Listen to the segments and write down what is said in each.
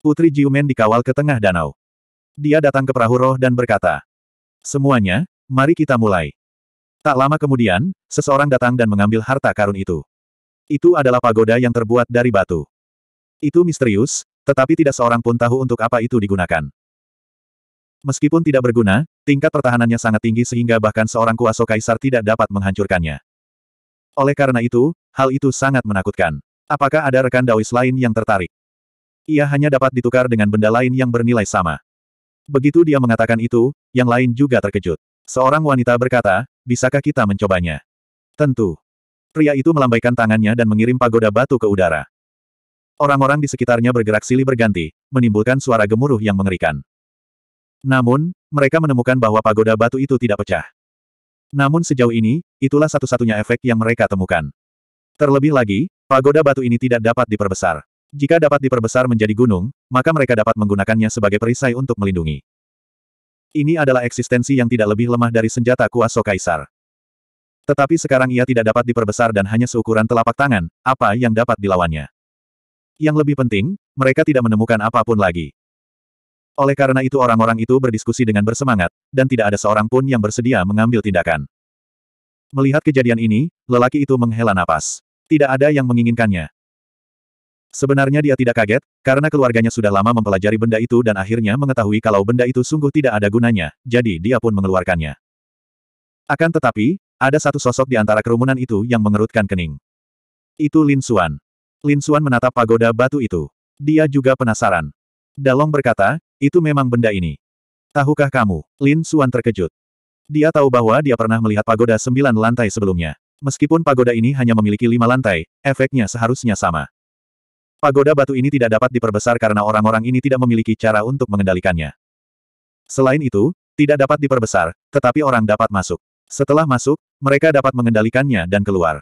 Putri Jiumen dikawal ke tengah danau. Dia datang ke perahu roh dan berkata, Semuanya, mari kita mulai. Tak lama kemudian, seseorang datang dan mengambil harta karun itu. Itu adalah pagoda yang terbuat dari batu. Itu misterius, tetapi tidak seorang pun tahu untuk apa itu digunakan. Meskipun tidak berguna, tingkat pertahanannya sangat tinggi sehingga bahkan seorang kuasa kaisar tidak dapat menghancurkannya. Oleh karena itu, hal itu sangat menakutkan. Apakah ada rekan Daois lain yang tertarik? Ia hanya dapat ditukar dengan benda lain yang bernilai sama. Begitu dia mengatakan itu, yang lain juga terkejut. Seorang wanita berkata, bisakah kita mencobanya? Tentu. Pria itu melambaikan tangannya dan mengirim pagoda batu ke udara. Orang-orang di sekitarnya bergerak silih berganti, menimbulkan suara gemuruh yang mengerikan. Namun, mereka menemukan bahwa pagoda batu itu tidak pecah. Namun sejauh ini, itulah satu-satunya efek yang mereka temukan. Terlebih lagi, pagoda batu ini tidak dapat diperbesar. Jika dapat diperbesar menjadi gunung, maka mereka dapat menggunakannya sebagai perisai untuk melindungi. Ini adalah eksistensi yang tidak lebih lemah dari senjata kuasa kaisar. Tetapi sekarang ia tidak dapat diperbesar dan hanya seukuran telapak tangan, apa yang dapat dilawannya. Yang lebih penting, mereka tidak menemukan apapun lagi. Oleh karena itu orang-orang itu berdiskusi dengan bersemangat, dan tidak ada seorang pun yang bersedia mengambil tindakan. Melihat kejadian ini, lelaki itu menghela napas. Tidak ada yang menginginkannya. Sebenarnya dia tidak kaget, karena keluarganya sudah lama mempelajari benda itu dan akhirnya mengetahui kalau benda itu sungguh tidak ada gunanya, jadi dia pun mengeluarkannya. Akan tetapi, ada satu sosok di antara kerumunan itu yang mengerutkan kening. Itu Lin Xuan. Lin Xuan menatap pagoda batu itu. Dia juga penasaran. Dalong berkata, itu memang benda ini. Tahukah kamu? Lin Xuan terkejut. Dia tahu bahwa dia pernah melihat pagoda sembilan lantai sebelumnya. Meskipun pagoda ini hanya memiliki lima lantai, efeknya seharusnya sama. Pagoda batu ini tidak dapat diperbesar karena orang-orang ini tidak memiliki cara untuk mengendalikannya. Selain itu, tidak dapat diperbesar, tetapi orang dapat masuk. Setelah masuk, mereka dapat mengendalikannya dan keluar.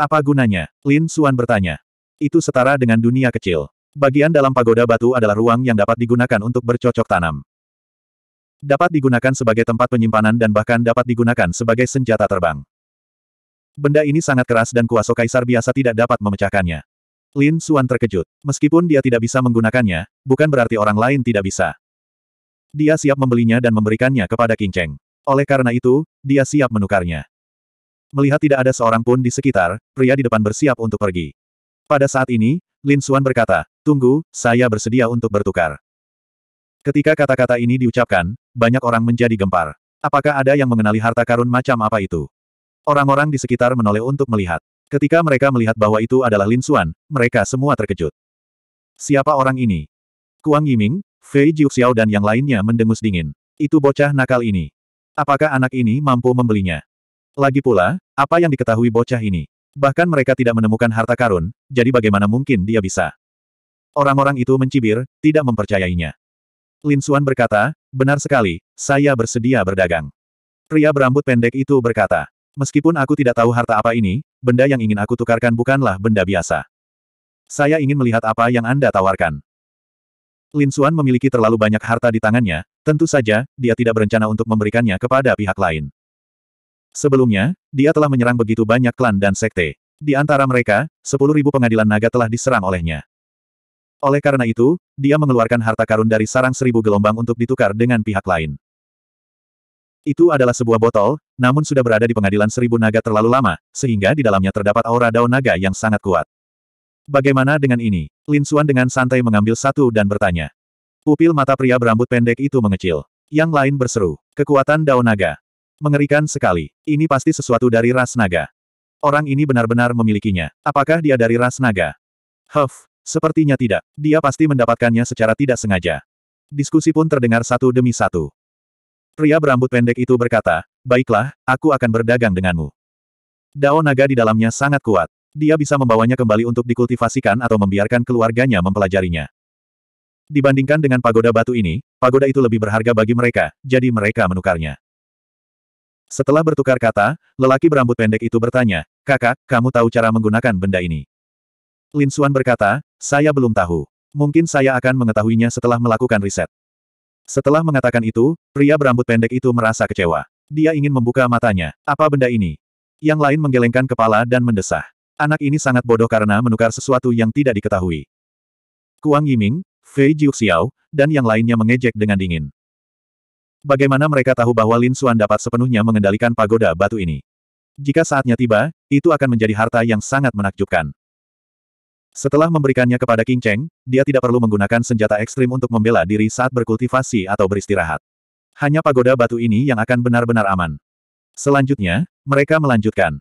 Apa gunanya? Lin Suan bertanya. Itu setara dengan dunia kecil. Bagian dalam pagoda batu adalah ruang yang dapat digunakan untuk bercocok tanam. Dapat digunakan sebagai tempat penyimpanan dan bahkan dapat digunakan sebagai senjata terbang. Benda ini sangat keras dan kuasa kaisar biasa tidak dapat memecahkannya. Lin Suan terkejut. Meskipun dia tidak bisa menggunakannya, bukan berarti orang lain tidak bisa. Dia siap membelinya dan memberikannya kepada King Cheng. Oleh karena itu, dia siap menukarnya. Melihat tidak ada seorang pun di sekitar, pria di depan bersiap untuk pergi. Pada saat ini, Lin Suan berkata, Tunggu, saya bersedia untuk bertukar. Ketika kata-kata ini diucapkan, banyak orang menjadi gempar. Apakah ada yang mengenali harta karun macam apa itu? Orang-orang di sekitar menoleh untuk melihat. Ketika mereka melihat bahwa itu adalah Lin Xuan, mereka semua terkejut. Siapa orang ini? Kuang Yiming, Fei Jiuxiao dan yang lainnya mendengus dingin. Itu bocah nakal ini. Apakah anak ini mampu membelinya? Lagi pula, apa yang diketahui bocah ini? Bahkan mereka tidak menemukan harta karun, jadi bagaimana mungkin dia bisa? Orang-orang itu mencibir, tidak mempercayainya. Lin Xuan berkata, benar sekali, saya bersedia berdagang. Pria berambut pendek itu berkata, meskipun aku tidak tahu harta apa ini, benda yang ingin aku tukarkan bukanlah benda biasa. Saya ingin melihat apa yang Anda tawarkan. Lin Xuan memiliki terlalu banyak harta di tangannya, tentu saja, dia tidak berencana untuk memberikannya kepada pihak lain. Sebelumnya, dia telah menyerang begitu banyak klan dan sekte. Di antara mereka, sepuluh ribu pengadilan naga telah diserang olehnya. Oleh karena itu, dia mengeluarkan harta karun dari sarang seribu gelombang untuk ditukar dengan pihak lain. Itu adalah sebuah botol, namun sudah berada di pengadilan seribu naga terlalu lama, sehingga di dalamnya terdapat aura daun naga yang sangat kuat. Bagaimana dengan ini? Lin Xuan dengan santai mengambil satu dan bertanya. Pupil mata pria berambut pendek itu mengecil. Yang lain berseru, kekuatan daun naga. Mengerikan sekali. Ini pasti sesuatu dari ras naga. Orang ini benar-benar memilikinya. Apakah dia dari ras naga? Huff, sepertinya tidak. Dia pasti mendapatkannya secara tidak sengaja. Diskusi pun terdengar satu demi satu. Pria berambut pendek itu berkata, Baiklah, aku akan berdagang denganmu. Dao naga di dalamnya sangat kuat. Dia bisa membawanya kembali untuk dikultivasikan atau membiarkan keluarganya mempelajarinya. Dibandingkan dengan pagoda batu ini, pagoda itu lebih berharga bagi mereka, jadi mereka menukarnya. Setelah bertukar kata, lelaki berambut pendek itu bertanya, Kakak, kamu tahu cara menggunakan benda ini? Lin Xuan berkata, saya belum tahu. Mungkin saya akan mengetahuinya setelah melakukan riset. Setelah mengatakan itu, pria berambut pendek itu merasa kecewa. Dia ingin membuka matanya. Apa benda ini? Yang lain menggelengkan kepala dan mendesah. Anak ini sangat bodoh karena menukar sesuatu yang tidak diketahui. Kuang Yiming, Fei Jiuxiao, dan yang lainnya mengejek dengan dingin. Bagaimana mereka tahu bahwa Lin Xuan dapat sepenuhnya mengendalikan pagoda batu ini? Jika saatnya tiba, itu akan menjadi harta yang sangat menakjubkan. Setelah memberikannya kepada King Cheng, dia tidak perlu menggunakan senjata ekstrim untuk membela diri saat berkultivasi atau beristirahat. Hanya pagoda batu ini yang akan benar-benar aman. Selanjutnya, mereka melanjutkan.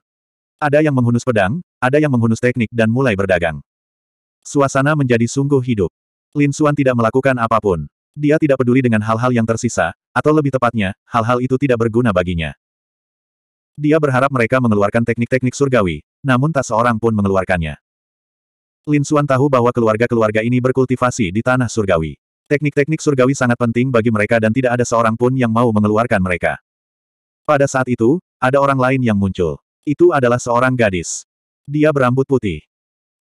Ada yang menghunus pedang, ada yang menghunus teknik dan mulai berdagang. Suasana menjadi sungguh hidup. Lin Xuan tidak melakukan apapun. Dia tidak peduli dengan hal-hal yang tersisa, atau lebih tepatnya, hal-hal itu tidak berguna baginya. Dia berharap mereka mengeluarkan teknik-teknik surgawi, namun tak seorang pun mengeluarkannya. Lin Suan tahu bahwa keluarga-keluarga ini berkultivasi di tanah surgawi. Teknik-teknik surgawi sangat penting bagi mereka dan tidak ada seorang pun yang mau mengeluarkan mereka. Pada saat itu, ada orang lain yang muncul. Itu adalah seorang gadis. Dia berambut putih.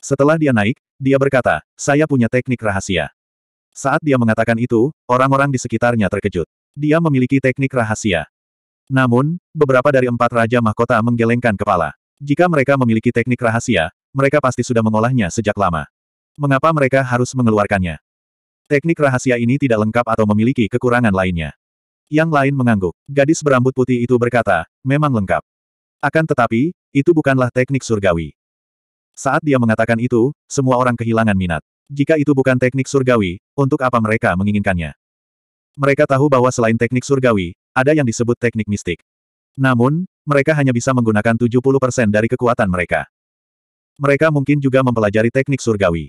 Setelah dia naik, dia berkata, saya punya teknik rahasia. Saat dia mengatakan itu, orang-orang di sekitarnya terkejut. Dia memiliki teknik rahasia. Namun, beberapa dari empat raja mahkota menggelengkan kepala. Jika mereka memiliki teknik rahasia, mereka pasti sudah mengolahnya sejak lama. Mengapa mereka harus mengeluarkannya? Teknik rahasia ini tidak lengkap atau memiliki kekurangan lainnya. Yang lain mengangguk. Gadis berambut putih itu berkata, memang lengkap. Akan tetapi, itu bukanlah teknik surgawi. Saat dia mengatakan itu, semua orang kehilangan minat. Jika itu bukan teknik surgawi, untuk apa mereka menginginkannya? Mereka tahu bahwa selain teknik surgawi, ada yang disebut teknik mistik. Namun, mereka hanya bisa menggunakan 70% dari kekuatan mereka. Mereka mungkin juga mempelajari teknik surgawi.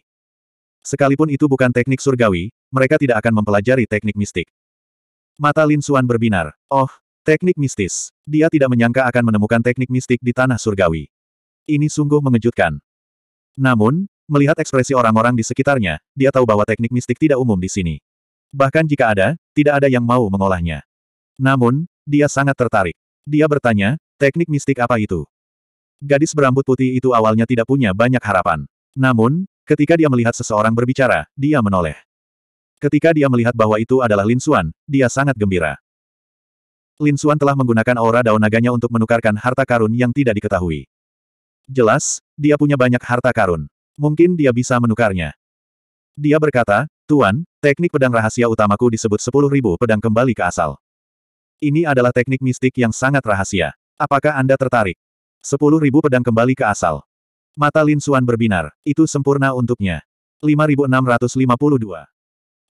Sekalipun itu bukan teknik surgawi, mereka tidak akan mempelajari teknik mistik. Mata Lin Suan berbinar. Oh, teknik mistis. Dia tidak menyangka akan menemukan teknik mistik di tanah surgawi. Ini sungguh mengejutkan. Namun, melihat ekspresi orang-orang di sekitarnya, dia tahu bahwa teknik mistik tidak umum di sini. Bahkan jika ada, tidak ada yang mau mengolahnya. Namun, dia sangat tertarik. Dia bertanya, teknik mistik apa itu? Gadis berambut putih itu awalnya tidak punya banyak harapan. Namun, ketika dia melihat seseorang berbicara, dia menoleh. Ketika dia melihat bahwa itu adalah Lin Xuan, dia sangat gembira. Lin Xuan telah menggunakan aura daun naganya untuk menukarkan harta karun yang tidak diketahui. Jelas, dia punya banyak harta karun. Mungkin dia bisa menukarnya. Dia berkata, Tuan, teknik pedang rahasia utamaku disebut 10.000 pedang kembali ke asal. Ini adalah teknik mistik yang sangat rahasia. Apakah Anda tertarik? Sepuluh ribu pedang kembali ke asal. Mata Lin Suan berbinar, itu sempurna untuknya. 5652.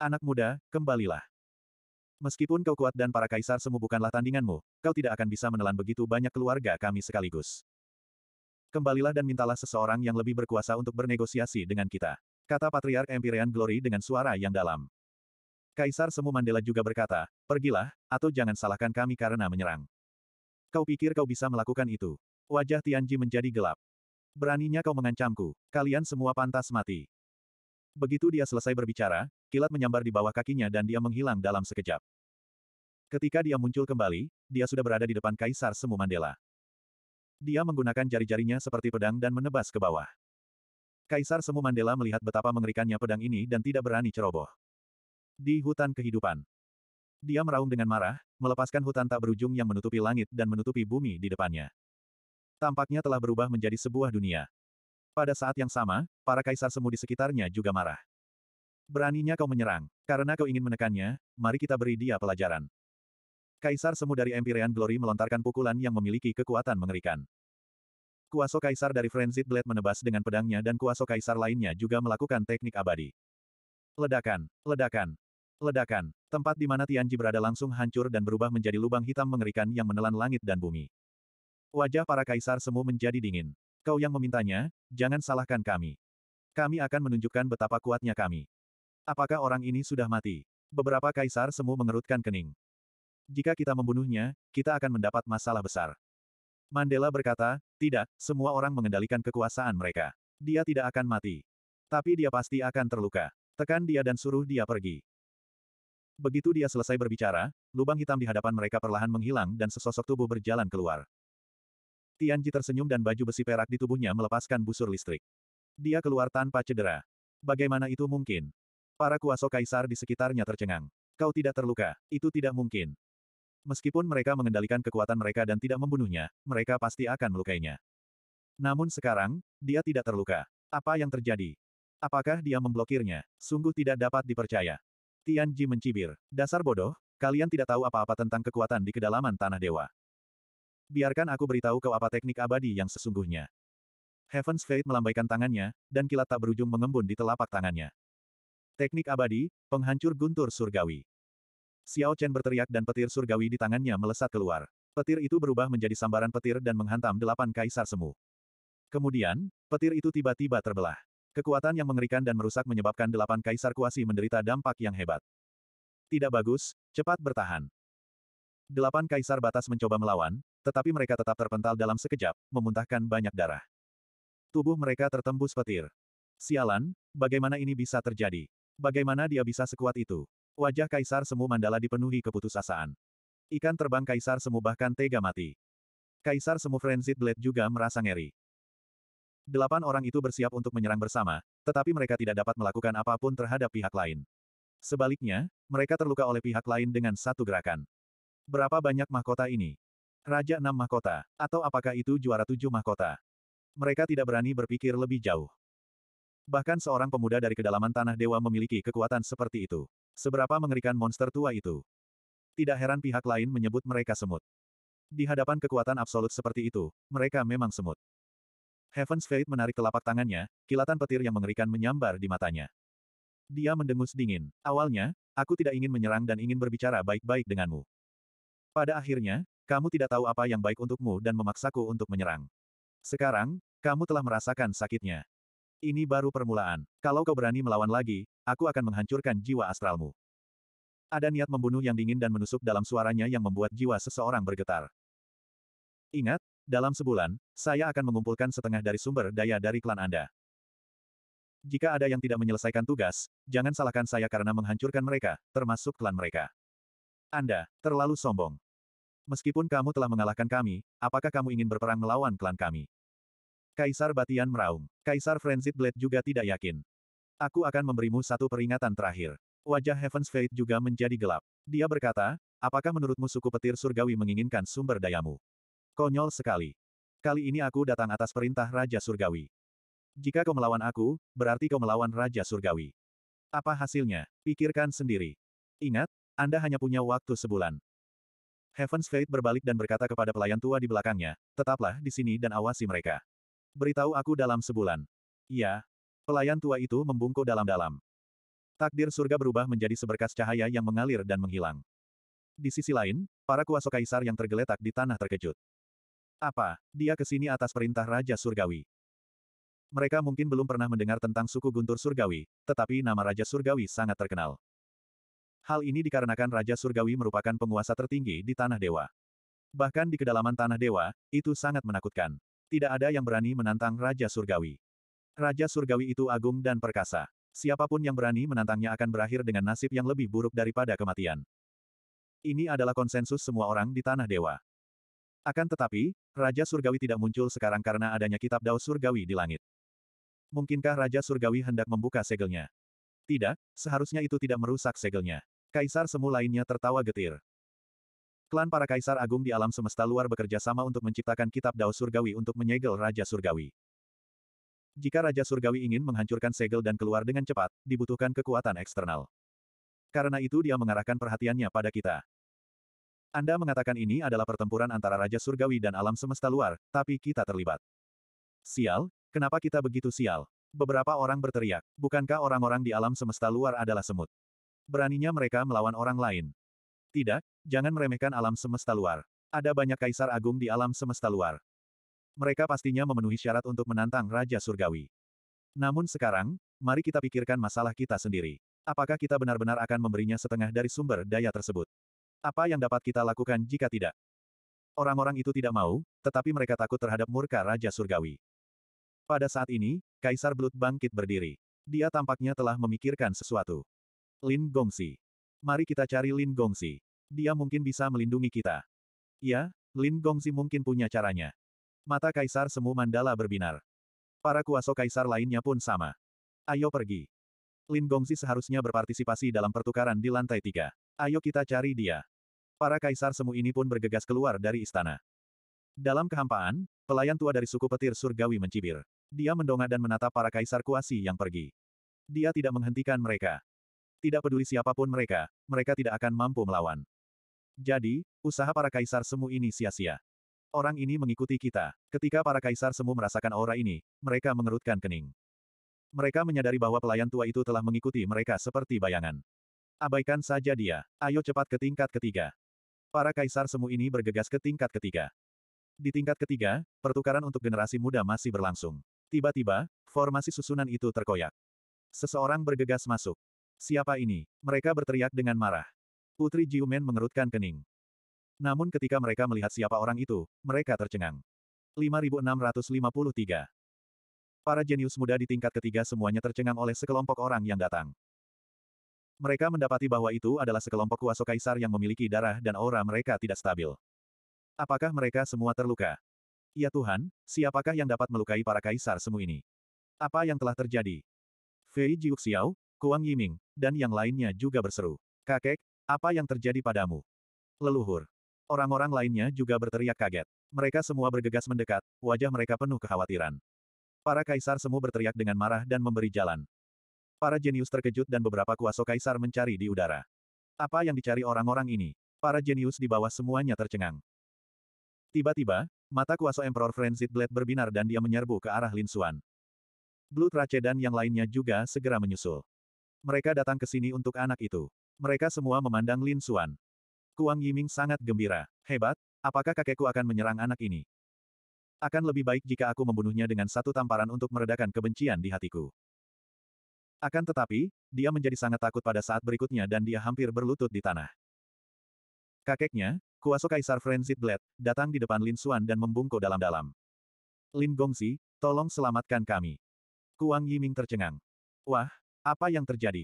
Anak muda, kembalilah. Meskipun kau kuat dan para kaisar semu bukanlah tandinganmu, kau tidak akan bisa menelan begitu banyak keluarga kami sekaligus. Kembalilah dan mintalah seseorang yang lebih berkuasa untuk bernegosiasi dengan kita. Kata Patriark Empyrean Glory dengan suara yang dalam. Kaisar Semu Mandela juga berkata, pergilah, atau jangan salahkan kami karena menyerang. Kau pikir kau bisa melakukan itu, Wajah Tianji menjadi gelap. Beraninya kau mengancamku, kalian semua pantas mati. Begitu dia selesai berbicara, kilat menyambar di bawah kakinya dan dia menghilang dalam sekejap. Ketika dia muncul kembali, dia sudah berada di depan Kaisar Semu Mandela. Dia menggunakan jari-jarinya seperti pedang dan menebas ke bawah. Kaisar Semu Mandela melihat betapa mengerikannya pedang ini dan tidak berani ceroboh. Di hutan kehidupan. Dia meraung dengan marah, melepaskan hutan tak berujung yang menutupi langit dan menutupi bumi di depannya. Tampaknya telah berubah menjadi sebuah dunia. Pada saat yang sama, para kaisar semu di sekitarnya juga marah. Beraninya kau menyerang. Karena kau ingin menekannya, mari kita beri dia pelajaran. Kaisar semu dari Empyrean Glory melontarkan pukulan yang memiliki kekuatan mengerikan. Kuaso kaisar dari Frenzied Blade menebas dengan pedangnya dan kuaso kaisar lainnya juga melakukan teknik abadi. Ledakan, ledakan, ledakan. Tempat di mana Tianji berada langsung hancur dan berubah menjadi lubang hitam mengerikan yang menelan langit dan bumi. Wajah para kaisar semu menjadi dingin. Kau yang memintanya, jangan salahkan kami. Kami akan menunjukkan betapa kuatnya kami. Apakah orang ini sudah mati? Beberapa kaisar semu mengerutkan kening. Jika kita membunuhnya, kita akan mendapat masalah besar. Mandela berkata, tidak, semua orang mengendalikan kekuasaan mereka. Dia tidak akan mati. Tapi dia pasti akan terluka. Tekan dia dan suruh dia pergi. Begitu dia selesai berbicara, lubang hitam di hadapan mereka perlahan menghilang dan sesosok tubuh berjalan keluar. Tianji tersenyum dan baju besi perak di tubuhnya melepaskan busur listrik. Dia keluar tanpa cedera. Bagaimana itu mungkin? Para kuasa kaisar di sekitarnya tercengang. Kau tidak terluka, itu tidak mungkin. Meskipun mereka mengendalikan kekuatan mereka dan tidak membunuhnya, mereka pasti akan melukainya. Namun sekarang, dia tidak terluka. Apa yang terjadi? Apakah dia memblokirnya? Sungguh tidak dapat dipercaya. Tianji mencibir. Dasar bodoh, kalian tidak tahu apa-apa tentang kekuatan di kedalaman tanah dewa. Biarkan aku beritahu kau apa teknik abadi yang sesungguhnya. Heaven's Fate melambaikan tangannya, dan kilat tak berujung mengembun di telapak tangannya. Teknik abadi, penghancur guntur surgawi. Xiao Chen berteriak dan petir surgawi di tangannya melesat keluar. Petir itu berubah menjadi sambaran petir dan menghantam delapan kaisar semu. Kemudian, petir itu tiba-tiba terbelah. Kekuatan yang mengerikan dan merusak menyebabkan delapan kaisar kuasi menderita dampak yang hebat. Tidak bagus, cepat bertahan. Delapan kaisar batas mencoba melawan, tetapi mereka tetap terpental dalam sekejap, memuntahkan banyak darah. Tubuh mereka tertembus petir. Sialan, bagaimana ini bisa terjadi? Bagaimana dia bisa sekuat itu? Wajah Kaisar Semu Mandala dipenuhi keputusasaan. Ikan terbang Kaisar Semu bahkan tega mati. Kaisar Semu Frenzied Blade juga merasa ngeri. Delapan orang itu bersiap untuk menyerang bersama, tetapi mereka tidak dapat melakukan apapun terhadap pihak lain. Sebaliknya, mereka terluka oleh pihak lain dengan satu gerakan. Berapa banyak mahkota ini? Raja enam mahkota, atau apakah itu juara tujuh mahkota? Mereka tidak berani berpikir lebih jauh. Bahkan seorang pemuda dari kedalaman tanah dewa memiliki kekuatan seperti itu. Seberapa mengerikan monster tua itu. Tidak heran pihak lain menyebut mereka semut. Di hadapan kekuatan absolut seperti itu, mereka memang semut. Heaven's Fate menarik telapak tangannya, kilatan petir yang mengerikan menyambar di matanya. Dia mendengus dingin. Awalnya, aku tidak ingin menyerang dan ingin berbicara baik-baik denganmu. Pada akhirnya, kamu tidak tahu apa yang baik untukmu dan memaksaku untuk menyerang. Sekarang, kamu telah merasakan sakitnya. Ini baru permulaan. Kalau kau berani melawan lagi, aku akan menghancurkan jiwa astralmu. Ada niat membunuh yang dingin dan menusuk dalam suaranya yang membuat jiwa seseorang bergetar. Ingat, dalam sebulan, saya akan mengumpulkan setengah dari sumber daya dari klan Anda. Jika ada yang tidak menyelesaikan tugas, jangan salahkan saya karena menghancurkan mereka, termasuk klan mereka. Anda terlalu sombong. Meskipun kamu telah mengalahkan kami, apakah kamu ingin berperang melawan klan kami? Kaisar Batian meraung. Kaisar Frenzied Blade juga tidak yakin. Aku akan memberimu satu peringatan terakhir. Wajah Heaven's Fate juga menjadi gelap. Dia berkata, apakah menurutmu suku petir surgawi menginginkan sumber dayamu? Konyol sekali. Kali ini aku datang atas perintah Raja Surgawi. Jika kau melawan aku, berarti kau melawan Raja Surgawi. Apa hasilnya? Pikirkan sendiri. Ingat, Anda hanya punya waktu sebulan. Heaven's Fate berbalik dan berkata kepada pelayan tua di belakangnya, tetaplah di sini dan awasi mereka. Beritahu aku dalam sebulan. Iya. Pelayan tua itu membungkuk dalam-dalam. Takdir surga berubah menjadi seberkas cahaya yang mengalir dan menghilang. Di sisi lain, para kuasa kaisar yang tergeletak di tanah terkejut. Apa, dia ke sini atas perintah Raja Surgawi? Mereka mungkin belum pernah mendengar tentang suku Guntur Surgawi, tetapi nama Raja Surgawi sangat terkenal. Hal ini dikarenakan Raja Surgawi merupakan penguasa tertinggi di Tanah Dewa. Bahkan di kedalaman Tanah Dewa, itu sangat menakutkan. Tidak ada yang berani menantang Raja Surgawi. Raja Surgawi itu agung dan perkasa. Siapapun yang berani menantangnya akan berakhir dengan nasib yang lebih buruk daripada kematian. Ini adalah konsensus semua orang di Tanah Dewa. Akan tetapi, Raja Surgawi tidak muncul sekarang karena adanya kitab Dao Surgawi di langit. Mungkinkah Raja Surgawi hendak membuka segelnya? Tidak, seharusnya itu tidak merusak segelnya. Kaisar Semu lainnya tertawa getir. Klan para kaisar agung di alam semesta luar bekerja sama untuk menciptakan kitab Dao Surgawi untuk menyegel Raja Surgawi. Jika Raja Surgawi ingin menghancurkan segel dan keluar dengan cepat, dibutuhkan kekuatan eksternal. Karena itu dia mengarahkan perhatiannya pada kita. Anda mengatakan ini adalah pertempuran antara Raja Surgawi dan alam semesta luar, tapi kita terlibat. Sial, kenapa kita begitu sial? Beberapa orang berteriak, bukankah orang-orang di alam semesta luar adalah semut? Beraninya mereka melawan orang lain. Tidak, jangan meremehkan alam semesta luar. Ada banyak kaisar agung di alam semesta luar. Mereka pastinya memenuhi syarat untuk menantang Raja Surgawi. Namun sekarang, mari kita pikirkan masalah kita sendiri. Apakah kita benar-benar akan memberinya setengah dari sumber daya tersebut? Apa yang dapat kita lakukan jika tidak? Orang-orang itu tidak mau, tetapi mereka takut terhadap murka Raja Surgawi. Pada saat ini, Kaisar Blood bangkit berdiri. Dia tampaknya telah memikirkan sesuatu. Lin Gongsi. Mari kita cari Lin Gongsi. Dia mungkin bisa melindungi kita. Ya, Lin Gongsi mungkin punya caranya. Mata kaisar semu mandala berbinar. Para kuasa kaisar lainnya pun sama. Ayo pergi. Lin Gongzi seharusnya berpartisipasi dalam pertukaran di lantai tiga. Ayo kita cari dia. Para kaisar semu ini pun bergegas keluar dari istana. Dalam kehampaan, pelayan tua dari suku petir surgawi mencibir. Dia mendongak dan menatap para kaisar kuasi yang pergi. Dia tidak menghentikan mereka. Tidak peduli siapapun mereka, mereka tidak akan mampu melawan. Jadi, usaha para kaisar semu ini sia-sia. Orang ini mengikuti kita. Ketika para kaisar semu merasakan aura ini, mereka mengerutkan kening. Mereka menyadari bahwa pelayan tua itu telah mengikuti mereka seperti bayangan. Abaikan saja dia. Ayo cepat ke tingkat ketiga. Para kaisar semu ini bergegas ke tingkat ketiga. Di tingkat ketiga, pertukaran untuk generasi muda masih berlangsung. Tiba-tiba, formasi susunan itu terkoyak. Seseorang bergegas masuk. Siapa ini? Mereka berteriak dengan marah. Putri Jiumen mengerutkan kening. Namun ketika mereka melihat siapa orang itu, mereka tercengang. 5653 Para jenius muda di tingkat ketiga semuanya tercengang oleh sekelompok orang yang datang. Mereka mendapati bahwa itu adalah sekelompok kuasa kaisar yang memiliki darah dan aura mereka tidak stabil. Apakah mereka semua terluka? Ya Tuhan, siapakah yang dapat melukai para kaisar semu ini? Apa yang telah terjadi? Fei Jiuxiao, Kuang Yiming, dan yang lainnya juga berseru. Kakek, apa yang terjadi padamu? Leluhur. Orang-orang lainnya juga berteriak kaget. Mereka semua bergegas mendekat, wajah mereka penuh kekhawatiran. Para kaisar semua berteriak dengan marah dan memberi jalan. Para jenius terkejut dan beberapa kuasa kaisar mencari di udara. Apa yang dicari orang-orang ini? Para jenius di bawah semuanya tercengang. Tiba-tiba, mata kuasa Emperor Frenzied Blade berbinar dan dia menyerbu ke arah Lin Xuan. Blue Trace dan yang lainnya juga segera menyusul. Mereka datang ke sini untuk anak itu. Mereka semua memandang Lin Xuan. Kuang Yiming sangat gembira. Hebat, apakah kakekku akan menyerang anak ini? Akan lebih baik jika aku membunuhnya dengan satu tamparan untuk meredakan kebencian di hatiku. Akan tetapi, dia menjadi sangat takut pada saat berikutnya dan dia hampir berlutut di tanah. Kakeknya, Kuasa Kaisar Frenzied Blood, datang di depan Lin Xuan dan membungkuk dalam-dalam. Lin Gongzi, tolong selamatkan kami. Kuang Yiming tercengang. Wah, apa yang terjadi?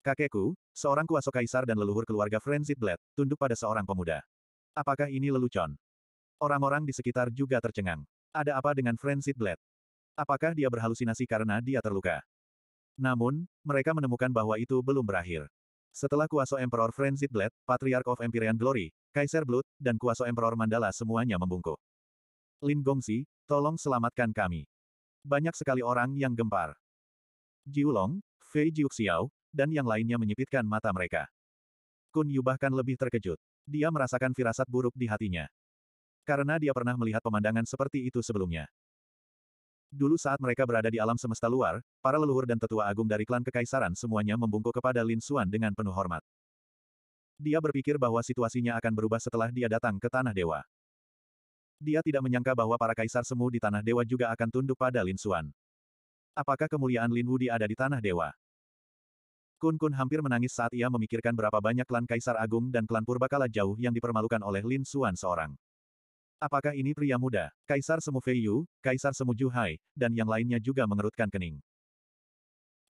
Kakekku, seorang kuasa kaisar dan leluhur keluarga Frenzied Blade, tunduk pada seorang pemuda. Apakah ini lelucon? Orang-orang di sekitar juga tercengang. Ada apa dengan Frenzied Blade? Apakah dia berhalusinasi karena dia terluka? Namun, mereka menemukan bahwa itu belum berakhir. Setelah kuasa Emperor Frenzied Blade, Patriarch of Empyrean Glory, Kaiser Blood, dan kuasa Emperor Mandala semuanya membungkuk. Lin Gongsi, tolong selamatkan kami. Banyak sekali orang yang gempar. Jiulong, Fei Jiuxiao, dan yang lainnya menyipitkan mata mereka. Kun Yu bahkan lebih terkejut. Dia merasakan firasat buruk di hatinya. Karena dia pernah melihat pemandangan seperti itu sebelumnya. Dulu saat mereka berada di alam semesta luar, para leluhur dan tetua agung dari klan kekaisaran semuanya membungkuk kepada Lin Xuan dengan penuh hormat. Dia berpikir bahwa situasinya akan berubah setelah dia datang ke Tanah Dewa. Dia tidak menyangka bahwa para kaisar semu di Tanah Dewa juga akan tunduk pada Lin Xuan. Apakah kemuliaan Lin Wudi ada di tanah dewa? Kun Kun hampir menangis saat ia memikirkan berapa banyak klan Kaisar Agung dan klan Purbakala jauh yang dipermalukan oleh Lin Xuan seorang. Apakah ini pria muda, Kaisar Semu Fei Yu, Kaisar Semu Juhai, dan yang lainnya juga mengerutkan kening.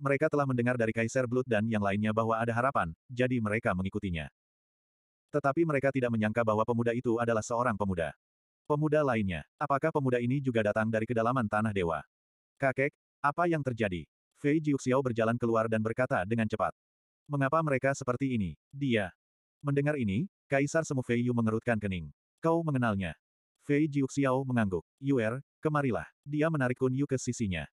Mereka telah mendengar dari Kaisar Blood dan yang lainnya bahwa ada harapan, jadi mereka mengikutinya. Tetapi mereka tidak menyangka bahwa pemuda itu adalah seorang pemuda. Pemuda lainnya, apakah pemuda ini juga datang dari kedalaman Tanah Dewa? Kakek, apa yang terjadi? Fei Jiuxiao berjalan keluar dan berkata dengan cepat. Mengapa mereka seperti ini? Dia. Mendengar ini, Kaisar Semu Fei Yu mengerutkan kening. Kau mengenalnya. Fei Jiuxiao mengangguk. Yuer, kemarilah. Dia menarik Kun Yu ke sisinya.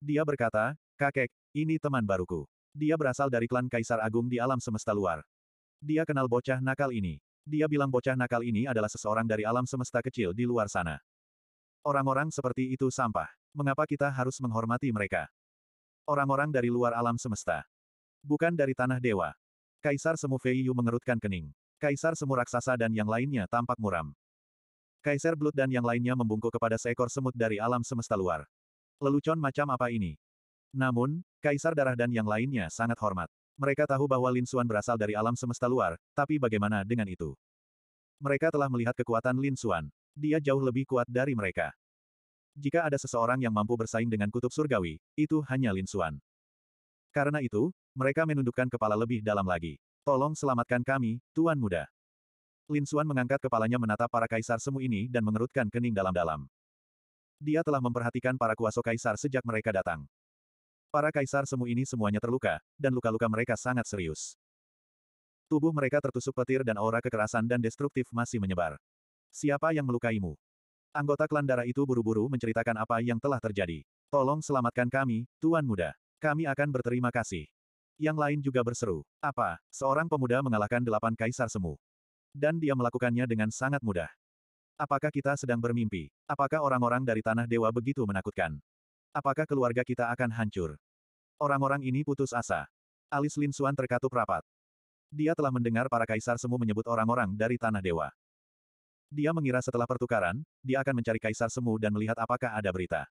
Dia berkata, kakek, ini teman baruku. Dia berasal dari klan Kaisar Agung di alam semesta luar. Dia kenal bocah nakal ini. Dia bilang bocah nakal ini adalah seseorang dari alam semesta kecil di luar sana. Orang-orang seperti itu sampah. Mengapa kita harus menghormati mereka? Orang-orang dari luar alam semesta. Bukan dari tanah dewa. Kaisar Semu Feiyu mengerutkan kening. Kaisar Semu Raksasa dan yang lainnya tampak muram. Kaisar Blood dan yang lainnya membungkuk kepada seekor semut dari alam semesta luar. Lelucon macam apa ini? Namun, Kaisar Darah dan yang lainnya sangat hormat. Mereka tahu bahwa Lin Xuan berasal dari alam semesta luar, tapi bagaimana dengan itu? Mereka telah melihat kekuatan Lin Xuan. Dia jauh lebih kuat dari mereka. Jika ada seseorang yang mampu bersaing dengan kutub surgawi, itu hanya Lin Xuan. Karena itu, mereka menundukkan kepala lebih dalam lagi. Tolong selamatkan kami, Tuan Muda. Lin Xuan mengangkat kepalanya menatap para kaisar semu ini dan mengerutkan kening dalam-dalam. Dia telah memperhatikan para kuasa kaisar sejak mereka datang. Para kaisar semu ini semuanya terluka, dan luka-luka mereka sangat serius. Tubuh mereka tertusuk petir dan aura kekerasan dan destruktif masih menyebar. Siapa yang melukaimu? Anggota klan darah itu buru-buru menceritakan apa yang telah terjadi. Tolong selamatkan kami, Tuan Muda. Kami akan berterima kasih. Yang lain juga berseru. Apa? Seorang pemuda mengalahkan delapan kaisar semu. Dan dia melakukannya dengan sangat mudah. Apakah kita sedang bermimpi? Apakah orang-orang dari Tanah Dewa begitu menakutkan? Apakah keluarga kita akan hancur? Orang-orang ini putus asa. Alis Lin Suan terkatup rapat. Dia telah mendengar para kaisar semu menyebut orang-orang dari Tanah Dewa. Dia mengira setelah pertukaran, dia akan mencari Kaisar Semu dan melihat apakah ada berita.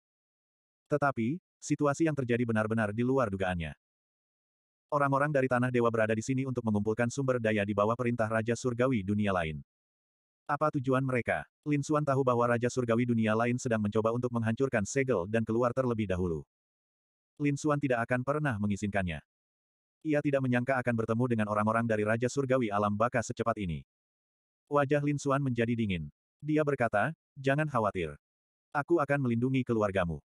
Tetapi, situasi yang terjadi benar-benar di luar dugaannya. Orang-orang dari Tanah Dewa berada di sini untuk mengumpulkan sumber daya di bawah perintah Raja Surgawi dunia lain. Apa tujuan mereka? Lin Xuan tahu bahwa Raja Surgawi dunia lain sedang mencoba untuk menghancurkan segel dan keluar terlebih dahulu. Lin Xuan tidak akan pernah mengizinkannya. Ia tidak menyangka akan bertemu dengan orang-orang dari Raja Surgawi alam baka secepat ini. Wajah Lin Suan menjadi dingin. Dia berkata, jangan khawatir. Aku akan melindungi keluargamu.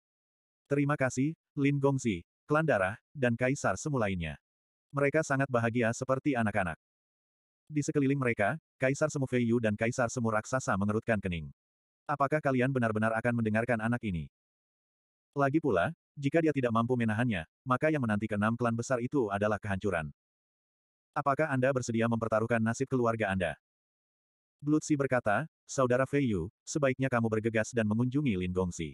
Terima kasih, Lin Gongzi, klan darah, dan kaisar semulainya. Mereka sangat bahagia seperti anak-anak. Di sekeliling mereka, Kaisar Semu Feiyu dan Kaisar Semu Raksasa mengerutkan kening. Apakah kalian benar-benar akan mendengarkan anak ini? Lagi pula, jika dia tidak mampu menahannya, maka yang menanti keenam klan besar itu adalah kehancuran. Apakah Anda bersedia mempertaruhkan nasib keluarga Anda? Blutsi berkata, Saudara Feiyu, sebaiknya kamu bergegas dan mengunjungi Lin Gongsi.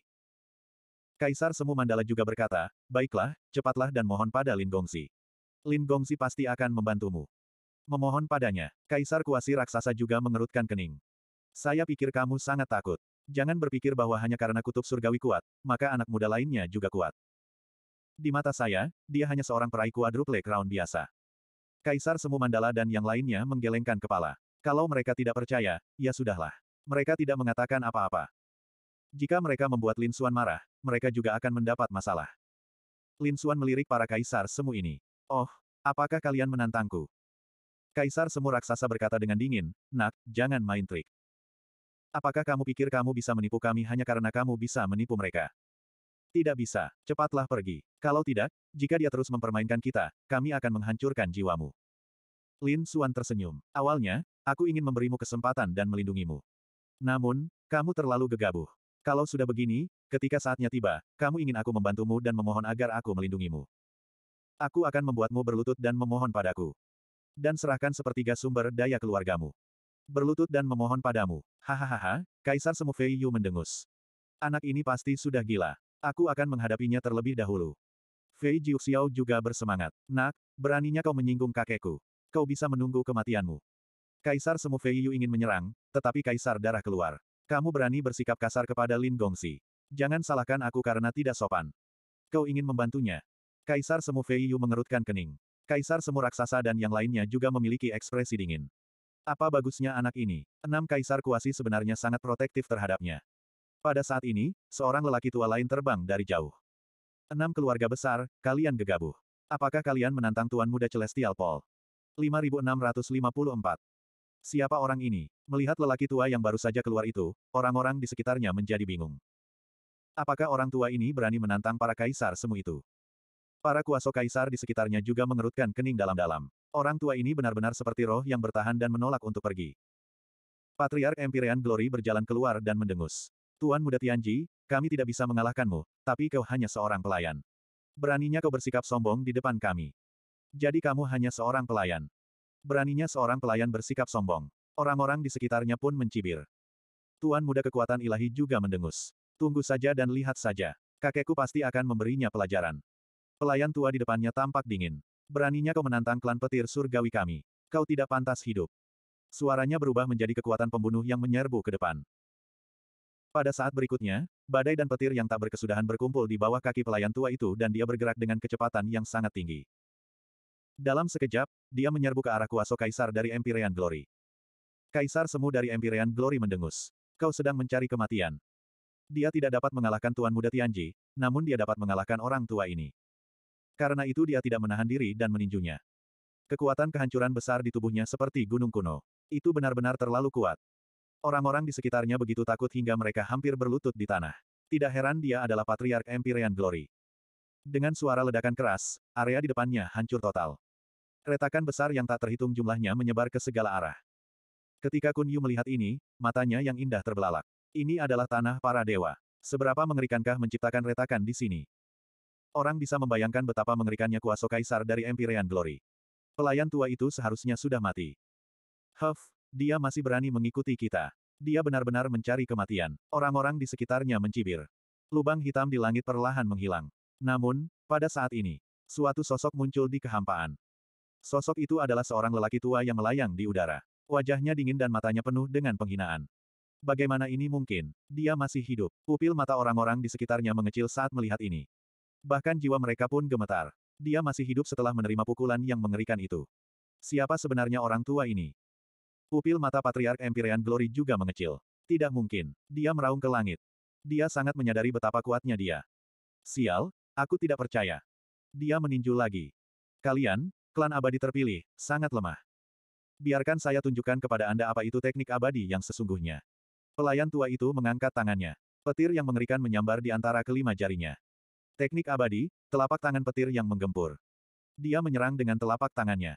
Kaisar Semu Mandala juga berkata, baiklah, cepatlah dan mohon pada Lin Linggongsi Lin Gongsi pasti akan membantumu. Memohon padanya, Kaisar Kuasi Raksasa juga mengerutkan kening. Saya pikir kamu sangat takut. Jangan berpikir bahwa hanya karena kutub surgawi kuat, maka anak muda lainnya juga kuat. Di mata saya, dia hanya seorang peraih quadruple crown biasa. Kaisar Semu Mandala dan yang lainnya menggelengkan kepala. Kalau mereka tidak percaya, ya sudahlah. Mereka tidak mengatakan apa-apa. Jika mereka membuat Lin Xuan marah, mereka juga akan mendapat masalah. Lin Xuan melirik para kaisar semu ini. Oh, apakah kalian menantangku? Kaisar semu raksasa berkata dengan dingin, Nak, jangan main trik. Apakah kamu pikir kamu bisa menipu kami hanya karena kamu bisa menipu mereka? Tidak bisa, cepatlah pergi. Kalau tidak, jika dia terus mempermainkan kita, kami akan menghancurkan jiwamu. Lin Suan tersenyum. Awalnya, aku ingin memberimu kesempatan dan melindungimu. Namun, kamu terlalu gegabah. Kalau sudah begini, ketika saatnya tiba, kamu ingin aku membantumu dan memohon agar aku melindungimu. Aku akan membuatmu berlutut dan memohon padaku. Dan serahkan sepertiga sumber daya keluargamu. Berlutut dan memohon padamu. Hahaha, Kaisar Semu Fei Yu mendengus. Anak ini pasti sudah gila. Aku akan menghadapinya terlebih dahulu. Fei Jiuxiao juga bersemangat. Nak, beraninya kau menyinggung kakekku kau bisa menunggu kematianmu. Kaisar Semu Fei Yu ingin menyerang, tetapi Kaisar Darah keluar. Kamu berani bersikap kasar kepada Lin Gongsi. Jangan salahkan aku karena tidak sopan. Kau ingin membantunya. Kaisar Semu Fei Yu mengerutkan kening. Kaisar Semu Raksasa dan yang lainnya juga memiliki ekspresi dingin. Apa bagusnya anak ini? Enam kaisar kuasi sebenarnya sangat protektif terhadapnya. Pada saat ini, seorang lelaki tua lain terbang dari jauh. Enam keluarga besar, kalian gegabah. Apakah kalian menantang Tuan Muda Celestial Paul? 5654. Siapa orang ini? Melihat lelaki tua yang baru saja keluar itu, orang-orang di sekitarnya menjadi bingung. Apakah orang tua ini berani menantang para kaisar semu itu? Para kuasa kaisar di sekitarnya juga mengerutkan kening dalam-dalam. Orang tua ini benar-benar seperti roh yang bertahan dan menolak untuk pergi. Patriark Empyrean Glory berjalan keluar dan mendengus. Tuan Muda Tianji, kami tidak bisa mengalahkanmu, tapi kau hanya seorang pelayan. Beraninya kau bersikap sombong di depan kami. Jadi kamu hanya seorang pelayan. Beraninya seorang pelayan bersikap sombong. Orang-orang di sekitarnya pun mencibir. Tuan muda kekuatan ilahi juga mendengus. Tunggu saja dan lihat saja. Kakekku pasti akan memberinya pelajaran. Pelayan tua di depannya tampak dingin. Beraninya kau menantang klan petir surgawi kami. Kau tidak pantas hidup. Suaranya berubah menjadi kekuatan pembunuh yang menyerbu ke depan. Pada saat berikutnya, badai dan petir yang tak berkesudahan berkumpul di bawah kaki pelayan tua itu dan dia bergerak dengan kecepatan yang sangat tinggi. Dalam sekejap, dia menyerbu ke arah kuasa kaisar dari Empyrean Glory. Kaisar semu dari Empyrean Glory mendengus. Kau sedang mencari kematian. Dia tidak dapat mengalahkan Tuan Muda Tianji, namun dia dapat mengalahkan orang tua ini. Karena itu dia tidak menahan diri dan meninjunya. Kekuatan kehancuran besar di tubuhnya seperti gunung kuno. Itu benar-benar terlalu kuat. Orang-orang di sekitarnya begitu takut hingga mereka hampir berlutut di tanah. Tidak heran dia adalah Patriark Empyrean Glory. Dengan suara ledakan keras, area di depannya hancur total. Retakan besar yang tak terhitung jumlahnya menyebar ke segala arah. Ketika Kun Yu melihat ini, matanya yang indah terbelalak. Ini adalah tanah para dewa. Seberapa mengerikankah menciptakan retakan di sini? Orang bisa membayangkan betapa mengerikannya kuasa kaisar dari Empyrean Glory. Pelayan tua itu seharusnya sudah mati. Huff, dia masih berani mengikuti kita. Dia benar-benar mencari kematian. Orang-orang di sekitarnya mencibir. Lubang hitam di langit perlahan menghilang. Namun, pada saat ini, suatu sosok muncul di kehampaan. Sosok itu adalah seorang lelaki tua yang melayang di udara. Wajahnya dingin dan matanya penuh dengan penghinaan. Bagaimana ini mungkin? Dia masih hidup. Pupil mata orang-orang di sekitarnya mengecil saat melihat ini. Bahkan jiwa mereka pun gemetar. Dia masih hidup setelah menerima pukulan yang mengerikan itu. Siapa sebenarnya orang tua ini? Pupil mata Patriark Empyrean Glory juga mengecil. Tidak mungkin. Dia meraung ke langit. Dia sangat menyadari betapa kuatnya dia. Sial, aku tidak percaya. Dia meninju lagi. Kalian, Klan abadi terpilih, sangat lemah. Biarkan saya tunjukkan kepada Anda apa itu teknik abadi yang sesungguhnya. Pelayan tua itu mengangkat tangannya. Petir yang mengerikan menyambar di antara kelima jarinya. Teknik abadi, telapak tangan petir yang menggempur. Dia menyerang dengan telapak tangannya.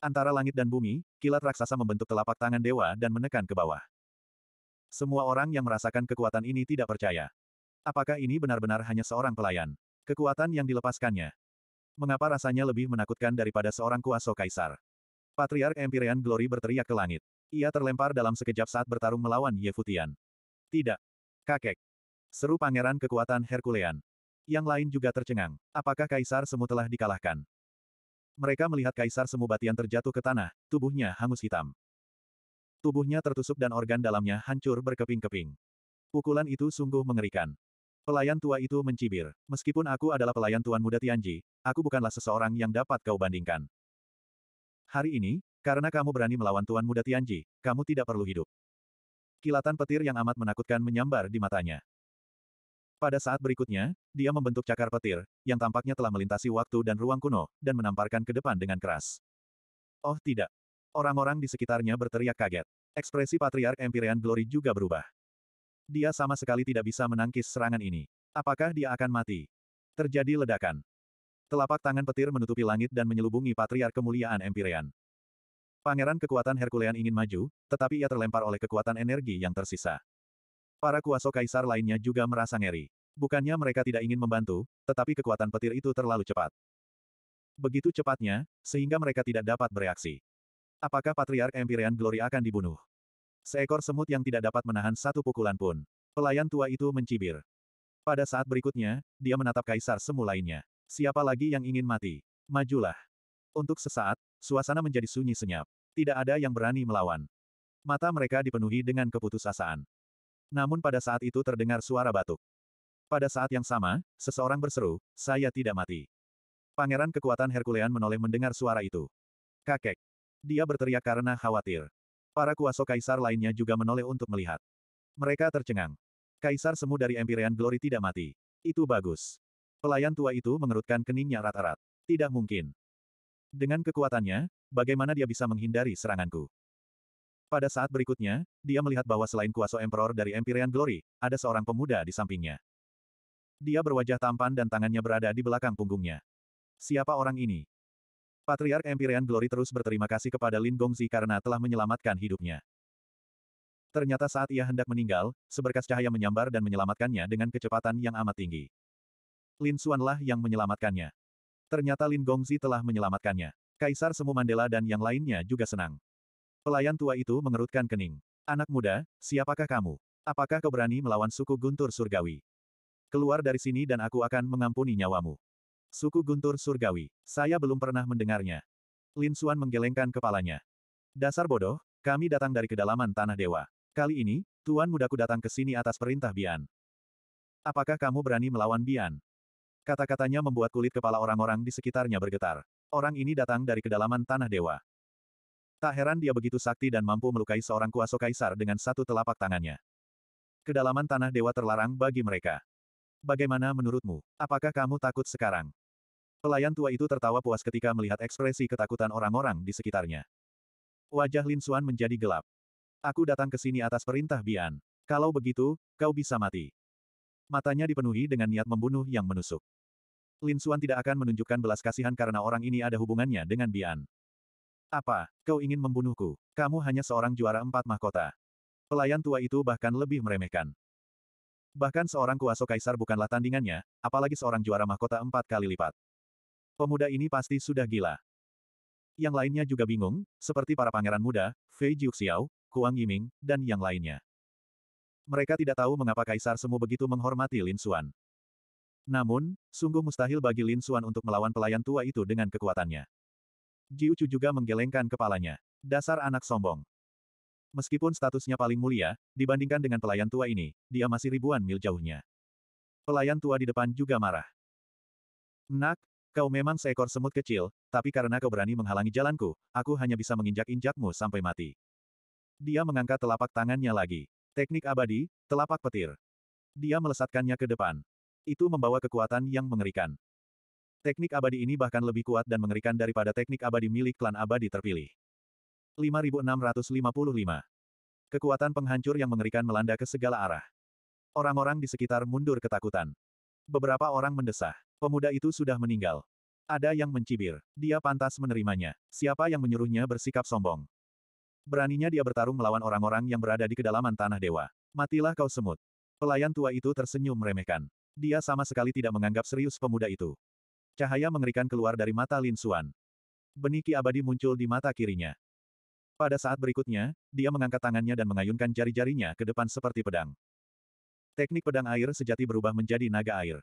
Antara langit dan bumi, kilat raksasa membentuk telapak tangan dewa dan menekan ke bawah. Semua orang yang merasakan kekuatan ini tidak percaya. Apakah ini benar-benar hanya seorang pelayan? Kekuatan yang dilepaskannya, Mengapa rasanya lebih menakutkan daripada seorang kuasa kaisar? Patriark Empyrean Glory berteriak ke langit. Ia terlempar dalam sekejap saat bertarung melawan Yefutian. Tidak. Kakek. Seru pangeran kekuatan Herkulean. Yang lain juga tercengang. Apakah Kaisar Semu telah dikalahkan? Mereka melihat Kaisar Semu batian terjatuh ke tanah, tubuhnya hangus hitam. Tubuhnya tertusuk dan organ dalamnya hancur berkeping-keping. Pukulan itu sungguh mengerikan. Pelayan tua itu mencibir. Meskipun aku adalah pelayan tuan muda Tianji, aku bukanlah seseorang yang dapat kau bandingkan. Hari ini, karena kamu berani melawan Tuan Muda Tianji, kamu tidak perlu hidup. Kilatan petir yang amat menakutkan menyambar di matanya. Pada saat berikutnya, dia membentuk cakar petir, yang tampaknya telah melintasi waktu dan ruang kuno, dan menamparkan ke depan dengan keras. Oh tidak. Orang-orang di sekitarnya berteriak kaget. Ekspresi Patriark Empyrean Glory juga berubah. Dia sama sekali tidak bisa menangkis serangan ini. Apakah dia akan mati? Terjadi ledakan. Telapak tangan petir menutupi langit dan menyelubungi patriark kemuliaan Empirean. Pangeran kekuatan Herculean ingin maju, tetapi ia terlempar oleh kekuatan energi yang tersisa. Para kuasa kaisar lainnya juga merasa ngeri. Bukannya mereka tidak ingin membantu, tetapi kekuatan petir itu terlalu cepat. Begitu cepatnya, sehingga mereka tidak dapat bereaksi. Apakah Patriark Empyrean Glory akan dibunuh? Seekor semut yang tidak dapat menahan satu pukulan pun. Pelayan tua itu mencibir. Pada saat berikutnya, dia menatap kaisar semu lainnya. Siapa lagi yang ingin mati? Majulah. Untuk sesaat, suasana menjadi sunyi senyap. Tidak ada yang berani melawan. Mata mereka dipenuhi dengan keputusasaan. Namun pada saat itu terdengar suara batuk. Pada saat yang sama, seseorang berseru, saya tidak mati. Pangeran kekuatan Herculean menoleh mendengar suara itu. Kakek. Dia berteriak karena khawatir. Para kuasa kaisar lainnya juga menoleh untuk melihat. Mereka tercengang. Kaisar semu dari Empyrean Glory tidak mati. Itu bagus. Pelayan tua itu mengerutkan keningnya rat-rat. Tidak mungkin. Dengan kekuatannya, bagaimana dia bisa menghindari seranganku? Pada saat berikutnya, dia melihat bahwa selain kuasa Emperor dari Empyrean Glory, ada seorang pemuda di sampingnya. Dia berwajah tampan dan tangannya berada di belakang punggungnya. Siapa orang ini? Patriark Empyrean Glory terus berterima kasih kepada Lin Gongzi karena telah menyelamatkan hidupnya. Ternyata saat ia hendak meninggal, seberkas cahaya menyambar dan menyelamatkannya dengan kecepatan yang amat tinggi. Lin Xuanlah yang menyelamatkannya. Ternyata Lin Gongzi telah menyelamatkannya. Kaisar Semu Mandela dan yang lainnya juga senang. Pelayan tua itu mengerutkan kening. Anak muda, siapakah kamu? Apakah kau berani melawan suku Guntur Surgawi? Keluar dari sini dan aku akan mengampuni nyawamu. Suku Guntur Surgawi, saya belum pernah mendengarnya. Lin Xuan menggelengkan kepalanya. Dasar bodoh, kami datang dari kedalaman Tanah Dewa. Kali ini, Tuan mudaku datang ke sini atas perintah Bian. Apakah kamu berani melawan Bian? Kata-katanya membuat kulit kepala orang-orang di sekitarnya bergetar. Orang ini datang dari kedalaman tanah dewa. Tak heran dia begitu sakti dan mampu melukai seorang kuasa kaisar dengan satu telapak tangannya. Kedalaman tanah dewa terlarang bagi mereka. Bagaimana menurutmu? Apakah kamu takut sekarang? Pelayan tua itu tertawa puas ketika melihat ekspresi ketakutan orang-orang di sekitarnya. Wajah Lin Xuan menjadi gelap. Aku datang ke sini atas perintah Bian. Kalau begitu, kau bisa mati. Matanya dipenuhi dengan niat membunuh yang menusuk. Lin Suan tidak akan menunjukkan belas kasihan karena orang ini ada hubungannya dengan Bian. Apa, kau ingin membunuhku? Kamu hanya seorang juara empat mahkota. Pelayan tua itu bahkan lebih meremehkan. Bahkan seorang kuasa kaisar bukanlah tandingannya, apalagi seorang juara mahkota empat kali lipat. Pemuda ini pasti sudah gila. Yang lainnya juga bingung, seperti para pangeran muda, Fei Jiuxiao, Kuang Yiming, dan yang lainnya. Mereka tidak tahu mengapa Kaisar Semu begitu menghormati Lin Xuan. Namun, sungguh mustahil bagi Lin Xuan untuk melawan pelayan tua itu dengan kekuatannya. Ji Ucu juga menggelengkan kepalanya. Dasar anak sombong. Meskipun statusnya paling mulia, dibandingkan dengan pelayan tua ini, dia masih ribuan mil jauhnya. Pelayan tua di depan juga marah. Nak, kau memang seekor semut kecil, tapi karena kau berani menghalangi jalanku, aku hanya bisa menginjak-injakmu sampai mati. Dia mengangkat telapak tangannya lagi. Teknik abadi, telapak petir. Dia melesatkannya ke depan. Itu membawa kekuatan yang mengerikan. Teknik abadi ini bahkan lebih kuat dan mengerikan daripada teknik abadi milik klan abadi terpilih. 5655. Kekuatan penghancur yang mengerikan melanda ke segala arah. Orang-orang di sekitar mundur ketakutan. Beberapa orang mendesah. Pemuda itu sudah meninggal. Ada yang mencibir. Dia pantas menerimanya. Siapa yang menyuruhnya bersikap sombong? Beraninya dia bertarung melawan orang-orang yang berada di kedalaman tanah dewa. Matilah kau semut. Pelayan tua itu tersenyum meremehkan. Dia sama sekali tidak menganggap serius pemuda itu. Cahaya mengerikan keluar dari mata Lin Suan. Beniki abadi muncul di mata kirinya. Pada saat berikutnya, dia mengangkat tangannya dan mengayunkan jari-jarinya ke depan seperti pedang. Teknik pedang air sejati berubah menjadi naga air.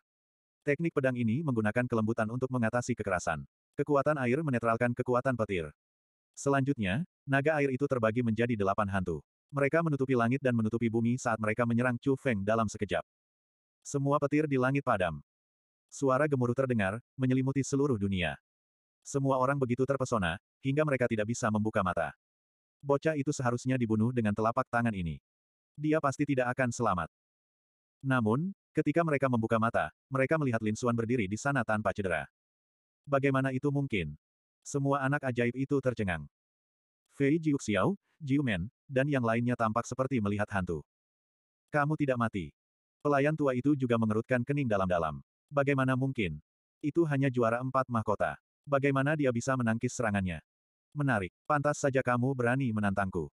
Teknik pedang ini menggunakan kelembutan untuk mengatasi kekerasan. Kekuatan air menetralkan kekuatan petir. Selanjutnya, naga air itu terbagi menjadi delapan hantu. Mereka menutupi langit dan menutupi bumi saat mereka menyerang Chu Feng dalam sekejap. Semua petir di langit padam. Suara gemuruh terdengar, menyelimuti seluruh dunia. Semua orang begitu terpesona, hingga mereka tidak bisa membuka mata. Bocah itu seharusnya dibunuh dengan telapak tangan ini. Dia pasti tidak akan selamat. Namun, ketika mereka membuka mata, mereka melihat Lin Xuan berdiri di sana tanpa cedera. Bagaimana itu mungkin? Semua anak ajaib itu tercengang. Fei Jiuxiao, Jiumen, Men, dan yang lainnya tampak seperti melihat hantu. Kamu tidak mati. Pelayan tua itu juga mengerutkan kening dalam-dalam. Bagaimana mungkin? Itu hanya juara empat mahkota. Bagaimana dia bisa menangkis serangannya? Menarik, pantas saja kamu berani menantangku.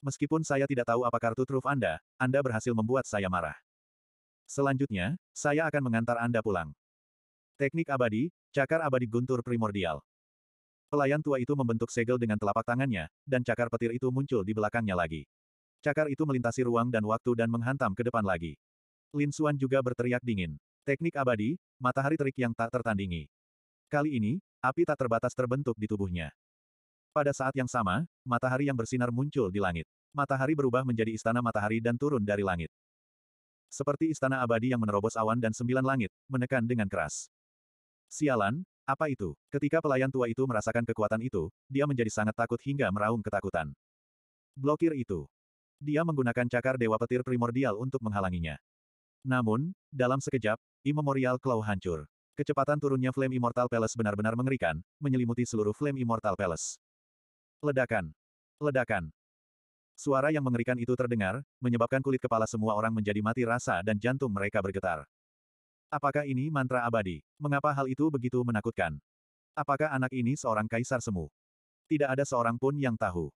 Meskipun saya tidak tahu apa kartu truf Anda, Anda berhasil membuat saya marah. Selanjutnya, saya akan mengantar Anda pulang. Teknik abadi, cakar abadi guntur primordial. Pelayan tua itu membentuk segel dengan telapak tangannya, dan cakar petir itu muncul di belakangnya lagi. Cakar itu melintasi ruang dan waktu dan menghantam ke depan lagi. Lin Xuan juga berteriak dingin. Teknik abadi, matahari terik yang tak tertandingi. Kali ini, api tak terbatas terbentuk di tubuhnya. Pada saat yang sama, matahari yang bersinar muncul di langit. Matahari berubah menjadi istana matahari dan turun dari langit. Seperti istana abadi yang menerobos awan dan sembilan langit, menekan dengan keras. Sialan, apa itu? Ketika pelayan tua itu merasakan kekuatan itu, dia menjadi sangat takut hingga meraung ketakutan. Blokir itu. Dia menggunakan cakar dewa petir primordial untuk menghalanginya. Namun, dalam sekejap, Immemorial Claw hancur. Kecepatan turunnya Flame Immortal Palace benar-benar mengerikan, menyelimuti seluruh Flame Immortal Palace. Ledakan. Ledakan. Suara yang mengerikan itu terdengar, menyebabkan kulit kepala semua orang menjadi mati rasa dan jantung mereka bergetar. Apakah ini mantra abadi? Mengapa hal itu begitu menakutkan? Apakah anak ini seorang kaisar semu? Tidak ada seorang pun yang tahu.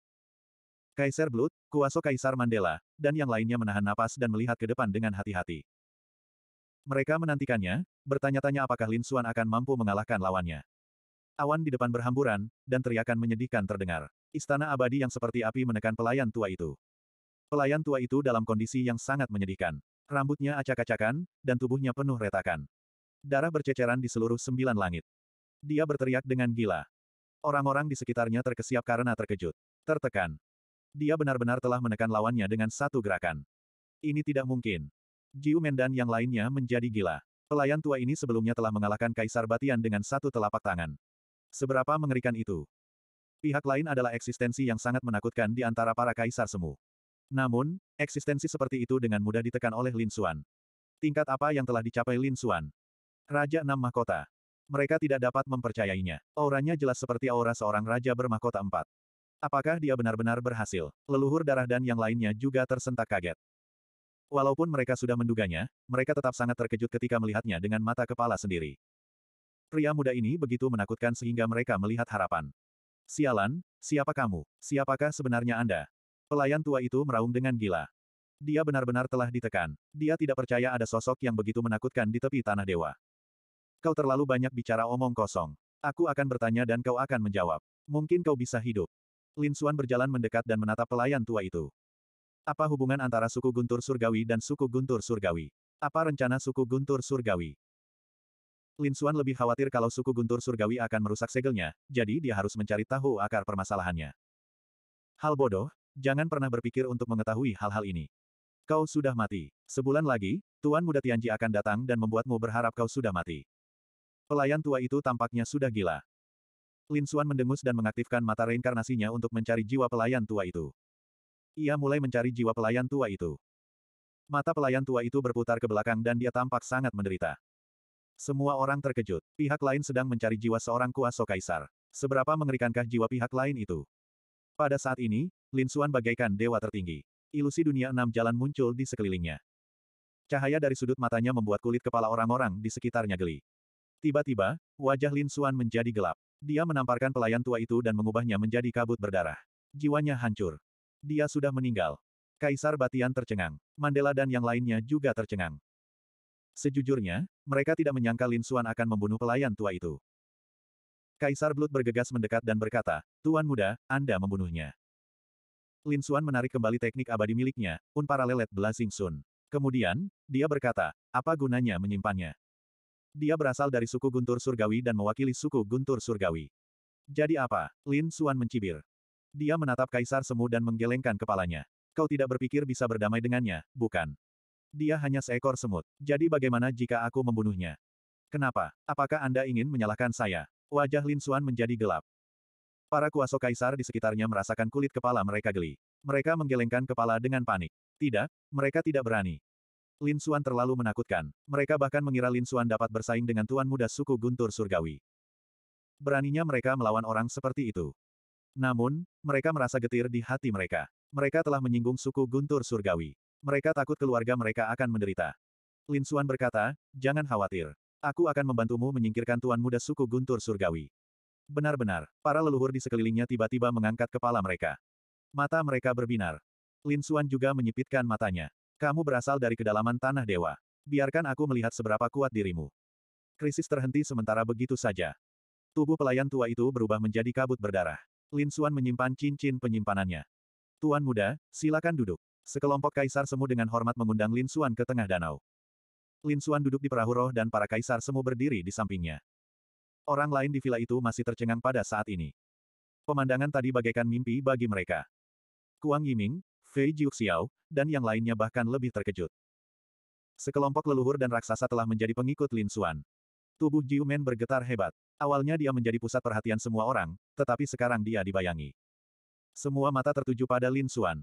Kaisar Blood, Kuaso Kaisar Mandela, dan yang lainnya menahan napas dan melihat ke depan dengan hati-hati. Mereka menantikannya, bertanya-tanya apakah Lin Suan akan mampu mengalahkan lawannya. Awan di depan berhamburan, dan teriakan menyedihkan terdengar. Istana abadi yang seperti api menekan pelayan tua itu. Pelayan tua itu dalam kondisi yang sangat menyedihkan. Rambutnya acak-acakan, dan tubuhnya penuh retakan. Darah berceceran di seluruh sembilan langit. Dia berteriak dengan gila. Orang-orang di sekitarnya terkesiap karena terkejut. Tertekan. Dia benar-benar telah menekan lawannya dengan satu gerakan. Ini tidak mungkin. Jiu Mendan yang lainnya menjadi gila. Pelayan tua ini sebelumnya telah mengalahkan Kaisar Batian dengan satu telapak tangan. Seberapa mengerikan itu? Pihak lain adalah eksistensi yang sangat menakutkan di antara para kaisar semu. Namun, eksistensi seperti itu dengan mudah ditekan oleh Lin Xuan. Tingkat apa yang telah dicapai Lin Xuan? Raja Enam Mahkota. Mereka tidak dapat mempercayainya. Auranya jelas seperti aura seorang raja bermahkota empat. Apakah dia benar-benar berhasil? Leluhur darah dan yang lainnya juga tersentak kaget. Walaupun mereka sudah menduganya, mereka tetap sangat terkejut ketika melihatnya dengan mata kepala sendiri. Pria muda ini begitu menakutkan sehingga mereka melihat harapan. Sialan, siapa kamu? Siapakah sebenarnya Anda? Pelayan tua itu meraung dengan gila. Dia benar-benar telah ditekan. Dia tidak percaya ada sosok yang begitu menakutkan di tepi tanah dewa. Kau terlalu banyak bicara omong kosong. Aku akan bertanya dan kau akan menjawab. Mungkin kau bisa hidup. Lin Xuan berjalan mendekat dan menatap pelayan tua itu. Apa hubungan antara suku Guntur Surgawi dan suku Guntur Surgawi? Apa rencana suku Guntur Surgawi? Lin Xuan lebih khawatir kalau suku Guntur Surgawi akan merusak segelnya, jadi dia harus mencari tahu akar permasalahannya. Hal bodoh, Jangan pernah berpikir untuk mengetahui hal-hal ini. Kau sudah mati. Sebulan lagi, Tuan Muda Tianji akan datang dan membuatmu berharap kau sudah mati. Pelayan tua itu tampaknya sudah gila. Lin Xuan mendengus dan mengaktifkan mata reinkarnasinya untuk mencari jiwa pelayan tua itu. Ia mulai mencari jiwa pelayan tua itu. Mata pelayan tua itu berputar ke belakang dan dia tampak sangat menderita. Semua orang terkejut. Pihak lain sedang mencari jiwa seorang kuasa kaisar. Seberapa mengerikankah jiwa pihak lain itu? Pada saat ini, Lin Xuan bagaikan dewa tertinggi. Ilusi dunia enam jalan muncul di sekelilingnya. Cahaya dari sudut matanya membuat kulit kepala orang-orang di sekitarnya geli. Tiba-tiba, wajah Lin Xuan menjadi gelap. Dia menamparkan pelayan tua itu dan mengubahnya menjadi kabut berdarah. Jiwanya hancur. Dia sudah meninggal. Kaisar Batian tercengang. Mandela dan yang lainnya juga tercengang. Sejujurnya, mereka tidak menyangka Lin Xuan akan membunuh pelayan tua itu. Kaisar Blood bergegas mendekat dan berkata, Tuan Muda, Anda membunuhnya. Lin Xuan menarik kembali teknik abadi miliknya, Lelet Blazing Sun. Kemudian, dia berkata, apa gunanya menyimpannya? Dia berasal dari suku Guntur Surgawi dan mewakili suku Guntur Surgawi. Jadi apa? Lin Xuan mencibir. Dia menatap Kaisar Semu dan menggelengkan kepalanya. Kau tidak berpikir bisa berdamai dengannya, bukan? Dia hanya seekor semut. Jadi bagaimana jika aku membunuhnya? Kenapa? Apakah Anda ingin menyalahkan saya? Wajah Lin Xuan menjadi gelap. Para kuasa kaisar di sekitarnya merasakan kulit kepala mereka geli. Mereka menggelengkan kepala dengan panik. Tidak, mereka tidak berani. Lin Xuan terlalu menakutkan. Mereka bahkan mengira Lin Xuan dapat bersaing dengan tuan muda suku Guntur Surgawi. Beraninya mereka melawan orang seperti itu. Namun, mereka merasa getir di hati mereka. Mereka telah menyinggung suku Guntur Surgawi. Mereka takut keluarga mereka akan menderita. Lin Xuan berkata, jangan khawatir. Aku akan membantumu menyingkirkan Tuan Muda Suku Guntur Surgawi. Benar-benar, para leluhur di sekelilingnya tiba-tiba mengangkat kepala mereka. Mata mereka berbinar. Lin Xuan juga menyipitkan matanya. Kamu berasal dari kedalaman tanah dewa. Biarkan aku melihat seberapa kuat dirimu. Krisis terhenti sementara begitu saja. Tubuh pelayan tua itu berubah menjadi kabut berdarah. Lin Xuan menyimpan cincin penyimpanannya. Tuan muda, silakan duduk. Sekelompok kaisar semu dengan hormat mengundang Lin Xuan ke tengah danau. Lin Xuan duduk di perahu roh dan para kaisar semu berdiri di sampingnya. Orang lain di villa itu masih tercengang pada saat ini. Pemandangan tadi bagaikan mimpi bagi mereka. Kuang Yiming, Fei Jiuxiao, dan yang lainnya bahkan lebih terkejut. Sekelompok leluhur dan raksasa telah menjadi pengikut Lin Xuan. Tubuh Jiu Men bergetar hebat. Awalnya dia menjadi pusat perhatian semua orang, tetapi sekarang dia dibayangi. Semua mata tertuju pada Lin Xuan.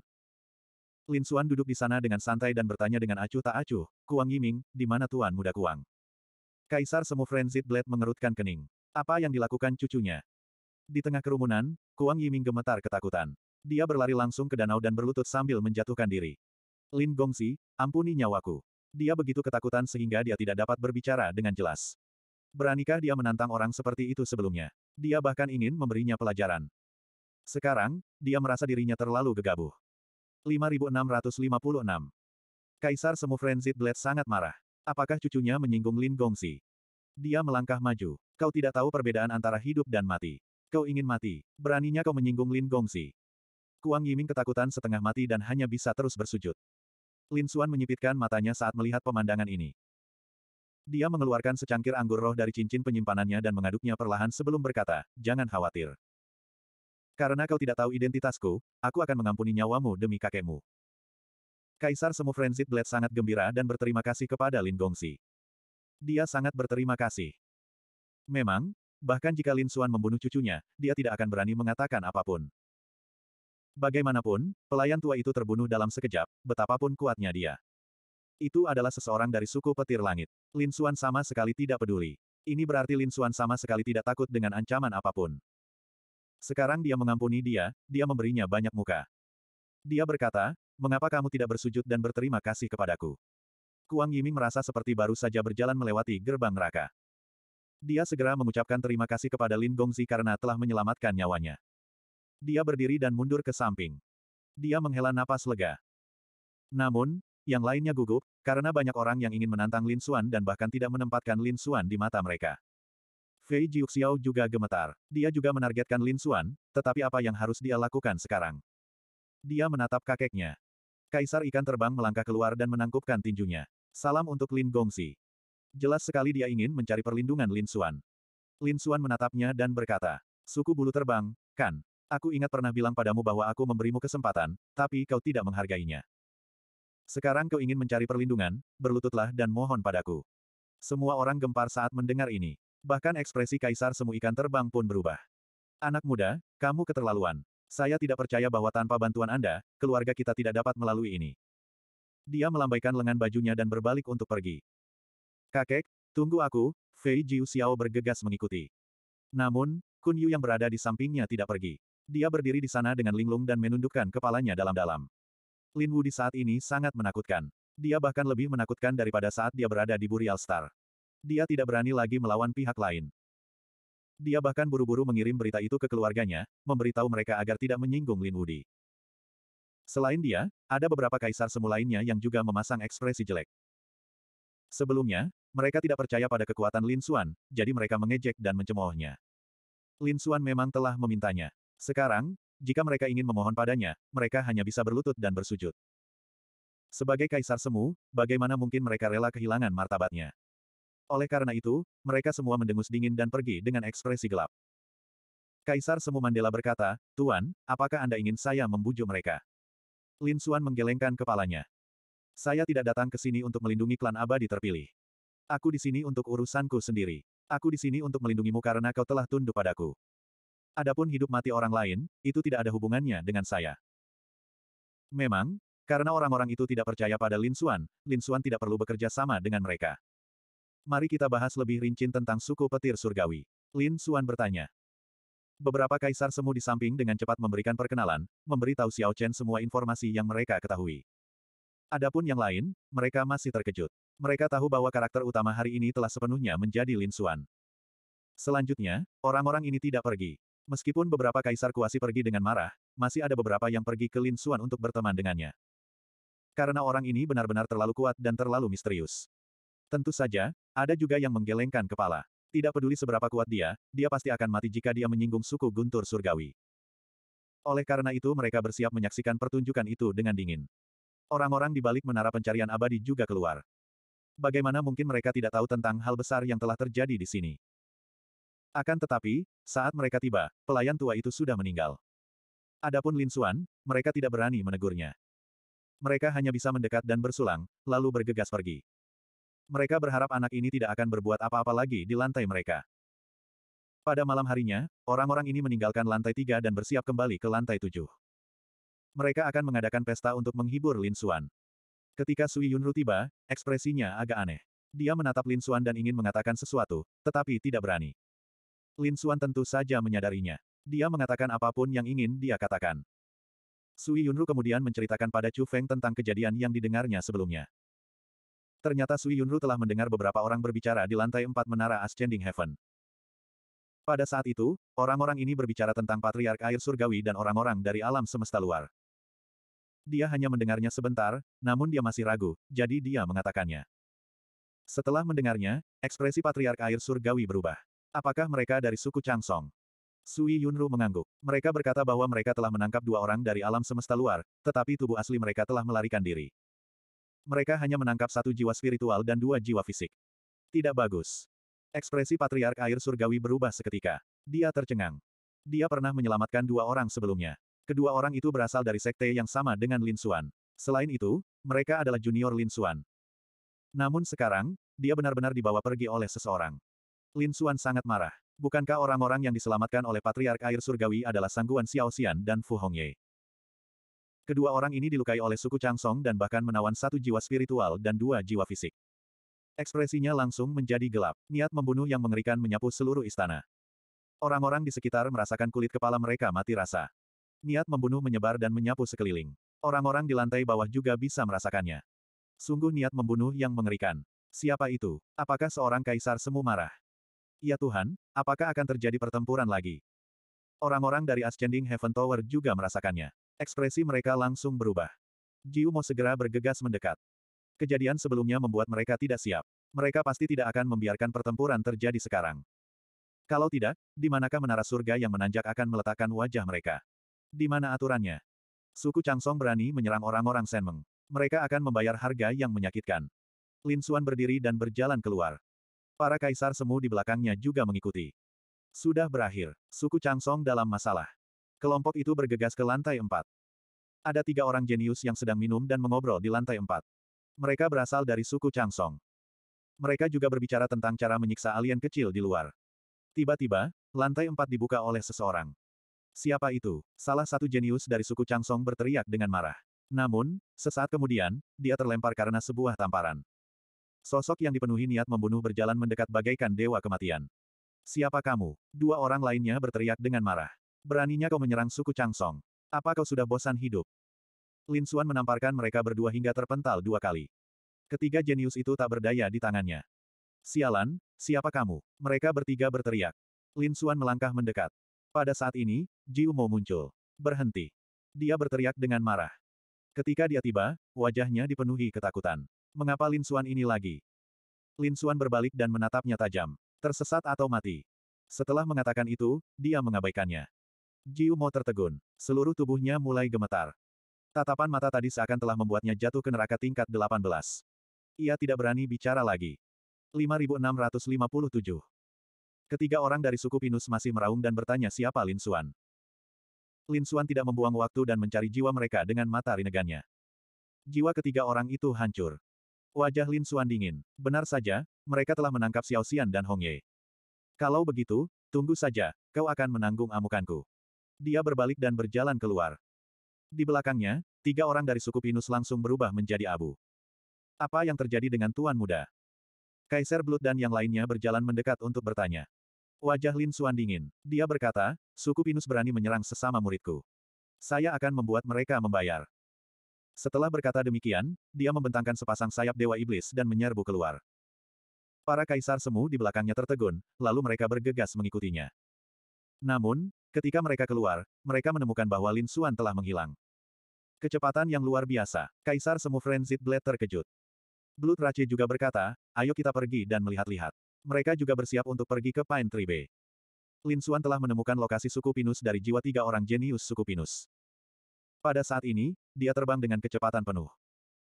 Lin Suan duduk di sana dengan santai dan bertanya dengan acuh tak acuh, Kuang Yiming, di mana Tuan Muda Kuang? Kaisar Semu Frenzied Blade mengerutkan kening. Apa yang dilakukan cucunya? Di tengah kerumunan, Kuang Yiming gemetar ketakutan. Dia berlari langsung ke danau dan berlutut sambil menjatuhkan diri. Lin Gongsi, ampuni nyawaku. Dia begitu ketakutan sehingga dia tidak dapat berbicara dengan jelas. Beranikah dia menantang orang seperti itu sebelumnya? Dia bahkan ingin memberinya pelajaran. Sekarang, dia merasa dirinya terlalu gegabah. 5656. Kaisar Semu Frenzied Blade sangat marah. Apakah cucunya menyinggung Lin Gongsi? Dia melangkah maju. Kau tidak tahu perbedaan antara hidup dan mati. Kau ingin mati. Beraninya kau menyinggung Lin Gongsi? Kuang Yiming ketakutan setengah mati dan hanya bisa terus bersujud. Lin Xuan menyipitkan matanya saat melihat pemandangan ini. Dia mengeluarkan secangkir anggur roh dari cincin penyimpanannya dan mengaduknya perlahan sebelum berkata, jangan khawatir. Karena kau tidak tahu identitasku, aku akan mengampuni nyawamu demi kakekmu. Kaisar Semu Frenzied Blade sangat gembira dan berterima kasih kepada Lin Gongsi. Dia sangat berterima kasih. Memang, bahkan jika Lin Xuan membunuh cucunya, dia tidak akan berani mengatakan apapun. Bagaimanapun, pelayan tua itu terbunuh dalam sekejap, betapapun kuatnya dia. Itu adalah seseorang dari suku petir langit. Lin Xuan sama sekali tidak peduli. Ini berarti Lin Xuan sama sekali tidak takut dengan ancaman apapun. Sekarang dia mengampuni dia, dia memberinya banyak muka. Dia berkata, mengapa kamu tidak bersujud dan berterima kasih kepadaku? Kuang Yiming merasa seperti baru saja berjalan melewati gerbang neraka. Dia segera mengucapkan terima kasih kepada Lin Gongzi karena telah menyelamatkan nyawanya. Dia berdiri dan mundur ke samping. Dia menghela napas lega. Namun, yang lainnya gugup, karena banyak orang yang ingin menantang Lin Xuan dan bahkan tidak menempatkan Lin Xuan di mata mereka. Fei Jiuxiao juga gemetar. Dia juga menargetkan Lin Xuan, tetapi apa yang harus dia lakukan sekarang? Dia menatap kakeknya. Kaisar ikan terbang melangkah keluar dan menangkupkan tinjunya. Salam untuk Lin Gongsi. Jelas sekali dia ingin mencari perlindungan Lin Xuan. Lin Xuan menatapnya dan berkata, Suku bulu terbang, kan? Aku ingat pernah bilang padamu bahwa aku memberimu kesempatan, tapi kau tidak menghargainya. Sekarang kau ingin mencari perlindungan, berlututlah dan mohon padaku. Semua orang gempar saat mendengar ini. Bahkan ekspresi kaisar semu ikan terbang pun berubah. Anak muda, kamu keterlaluan. Saya tidak percaya bahwa tanpa bantuan Anda, keluarga kita tidak dapat melalui ini. Dia melambaikan lengan bajunya dan berbalik untuk pergi. Kakek, tunggu aku, Fei Jiu Xiao bergegas mengikuti. Namun, Kun Yu yang berada di sampingnya tidak pergi. Dia berdiri di sana dengan linglung dan menundukkan kepalanya dalam-dalam. Lin Wu di saat ini sangat menakutkan. Dia bahkan lebih menakutkan daripada saat dia berada di Burial Star. Dia tidak berani lagi melawan pihak lain. Dia bahkan buru-buru mengirim berita itu ke keluarganya, memberitahu mereka agar tidak menyinggung Lin Wudi. Selain dia, ada beberapa kaisar semu yang juga memasang ekspresi jelek. Sebelumnya, mereka tidak percaya pada kekuatan Lin Xuan, jadi mereka mengejek dan mencemoohnya. Lin Xuan memang telah memintanya. Sekarang, jika mereka ingin memohon padanya, mereka hanya bisa berlutut dan bersujud. Sebagai kaisar semu, bagaimana mungkin mereka rela kehilangan martabatnya? Oleh karena itu, mereka semua mendengus dingin dan pergi dengan ekspresi gelap. Kaisar Semu Mandela berkata, Tuan, apakah Anda ingin saya membujuk mereka? Lin Suan menggelengkan kepalanya. Saya tidak datang ke sini untuk melindungi klan abadi terpilih. Aku di sini untuk urusanku sendiri. Aku di sini untuk melindungimu karena kau telah tunduk padaku. Adapun hidup mati orang lain, itu tidak ada hubungannya dengan saya. Memang, karena orang-orang itu tidak percaya pada Lin Suan, Lin Suan tidak perlu bekerja sama dengan mereka. Mari kita bahas lebih rinci tentang suku petir surgawi. Lin Suan bertanya. Beberapa kaisar semu di samping dengan cepat memberikan perkenalan, memberi tahu Xiao Chen semua informasi yang mereka ketahui. Adapun yang lain, mereka masih terkejut. Mereka tahu bahwa karakter utama hari ini telah sepenuhnya menjadi Lin Suan. Selanjutnya, orang-orang ini tidak pergi. Meskipun beberapa kaisar kuasi pergi dengan marah, masih ada beberapa yang pergi ke Lin Suan untuk berteman dengannya. Karena orang ini benar-benar terlalu kuat dan terlalu misterius. Tentu saja, ada juga yang menggelengkan kepala. Tidak peduli seberapa kuat dia, dia pasti akan mati jika dia menyinggung suku guntur surgawi. Oleh karena itu mereka bersiap menyaksikan pertunjukan itu dengan dingin. Orang-orang di balik menara pencarian abadi juga keluar. Bagaimana mungkin mereka tidak tahu tentang hal besar yang telah terjadi di sini? Akan tetapi, saat mereka tiba, pelayan tua itu sudah meninggal. Adapun Lin Suan, mereka tidak berani menegurnya. Mereka hanya bisa mendekat dan bersulang, lalu bergegas pergi mereka berharap anak ini tidak akan berbuat apa-apa lagi di lantai mereka. Pada malam harinya, orang-orang ini meninggalkan lantai tiga dan bersiap kembali ke lantai tujuh. Mereka akan mengadakan pesta untuk menghibur Lin Xuan. Ketika Sui Yunru tiba, ekspresinya agak aneh. Dia menatap Lin Xuan dan ingin mengatakan sesuatu, tetapi tidak berani. Lin Xuan tentu saja menyadarinya. Dia mengatakan apapun yang ingin dia katakan. Sui Yunru kemudian menceritakan pada Chu Feng tentang kejadian yang didengarnya sebelumnya ternyata Sui Yunru telah mendengar beberapa orang berbicara di lantai empat menara Ascending Heaven. Pada saat itu, orang-orang ini berbicara tentang Patriark Air Surgawi dan orang-orang dari alam semesta luar. Dia hanya mendengarnya sebentar, namun dia masih ragu, jadi dia mengatakannya. Setelah mendengarnya, ekspresi Patriark Air Surgawi berubah. Apakah mereka dari suku Changsong? Sui Yunru mengangguk. Mereka berkata bahwa mereka telah menangkap dua orang dari alam semesta luar, tetapi tubuh asli mereka telah melarikan diri. Mereka hanya menangkap satu jiwa spiritual dan dua jiwa fisik. Tidak bagus. Ekspresi Patriark Air Surgawi berubah seketika. Dia tercengang. Dia pernah menyelamatkan dua orang sebelumnya. Kedua orang itu berasal dari sekte yang sama dengan Lin Xuan. Selain itu, mereka adalah junior Lin Xuan. Namun sekarang, dia benar-benar dibawa pergi oleh seseorang. Lin Xuan sangat marah. Bukankah orang-orang yang diselamatkan oleh Patriark Air Surgawi adalah Sangguan Xiao Xian dan Fu Hongye? Kedua orang ini dilukai oleh suku Changsong dan bahkan menawan satu jiwa spiritual dan dua jiwa fisik. Ekspresinya langsung menjadi gelap. Niat membunuh yang mengerikan menyapu seluruh istana. Orang-orang di sekitar merasakan kulit kepala mereka mati rasa. Niat membunuh menyebar dan menyapu sekeliling. Orang-orang di lantai bawah juga bisa merasakannya. Sungguh niat membunuh yang mengerikan. Siapa itu? Apakah seorang kaisar semu marah? Ya Tuhan, apakah akan terjadi pertempuran lagi? Orang-orang dari Ascending Heaven Tower juga merasakannya. Ekspresi mereka langsung berubah. Jiu Mo segera bergegas mendekat. Kejadian sebelumnya membuat mereka tidak siap. Mereka pasti tidak akan membiarkan pertempuran terjadi sekarang. Kalau tidak, di manakah menara surga yang menanjak akan meletakkan wajah mereka? Di mana aturannya? Suku Changsong berani menyerang orang-orang Senmeng. Mereka akan membayar harga yang menyakitkan. Lin Xuan berdiri dan berjalan keluar. Para kaisar semu di belakangnya juga mengikuti. Sudah berakhir, suku Changsong dalam masalah. Kelompok itu bergegas ke lantai empat. Ada tiga orang jenius yang sedang minum dan mengobrol di lantai empat. Mereka berasal dari suku Changsong. Mereka juga berbicara tentang cara menyiksa alien kecil di luar. Tiba-tiba, lantai empat dibuka oleh seseorang. Siapa itu? Salah satu jenius dari suku Changsong berteriak dengan marah. Namun, sesaat kemudian, dia terlempar karena sebuah tamparan. Sosok yang dipenuhi niat membunuh berjalan mendekat bagaikan dewa kematian. Siapa kamu? Dua orang lainnya berteriak dengan marah. Beraninya kau menyerang suku Changsong. Apa kau sudah bosan hidup? Lin Xuan menamparkan mereka berdua hingga terpental dua kali. Ketiga jenius itu tak berdaya di tangannya. Sialan, siapa kamu? Mereka bertiga berteriak. Lin Xuan melangkah mendekat. Pada saat ini, Jiu Mo muncul. Berhenti. Dia berteriak dengan marah. Ketika dia tiba, wajahnya dipenuhi ketakutan. Mengapa Lin Xuan ini lagi? Lin Xuan berbalik dan menatapnya tajam. Tersesat atau mati. Setelah mengatakan itu, dia mengabaikannya. Jiu Mo tertegun. Seluruh tubuhnya mulai gemetar. Tatapan mata tadi seakan telah membuatnya jatuh ke neraka tingkat 18. Ia tidak berani bicara lagi. 5657. Ketiga orang dari suku Pinus masih meraung dan bertanya siapa Lin Suan. Lin Suan tidak membuang waktu dan mencari jiwa mereka dengan mata rinegannya. Jiwa ketiga orang itu hancur. Wajah Lin Suan dingin. Benar saja, mereka telah menangkap Xiao Xian dan Hong Ye. Kalau begitu, tunggu saja, kau akan menanggung amukanku. Dia berbalik dan berjalan keluar. Di belakangnya, tiga orang dari suku Pinus langsung berubah menjadi abu. Apa yang terjadi dengan Tuan Muda? Kaisar Blood dan yang lainnya berjalan mendekat untuk bertanya. Wajah Lin Suan dingin. Dia berkata, suku Pinus berani menyerang sesama muridku. Saya akan membuat mereka membayar. Setelah berkata demikian, dia membentangkan sepasang sayap Dewa Iblis dan menyerbu keluar. Para kaisar semu di belakangnya tertegun, lalu mereka bergegas mengikutinya. Namun, Ketika mereka keluar, mereka menemukan bahwa Lin Xuan telah menghilang. Kecepatan yang luar biasa, Kaisar Semu Frenzied Blade terkejut. Blood Rache juga berkata, ayo kita pergi dan melihat-lihat. Mereka juga bersiap untuk pergi ke Pine Tree Bay. Lin Xuan telah menemukan lokasi suku Pinus dari jiwa tiga orang jenius suku Pinus. Pada saat ini, dia terbang dengan kecepatan penuh.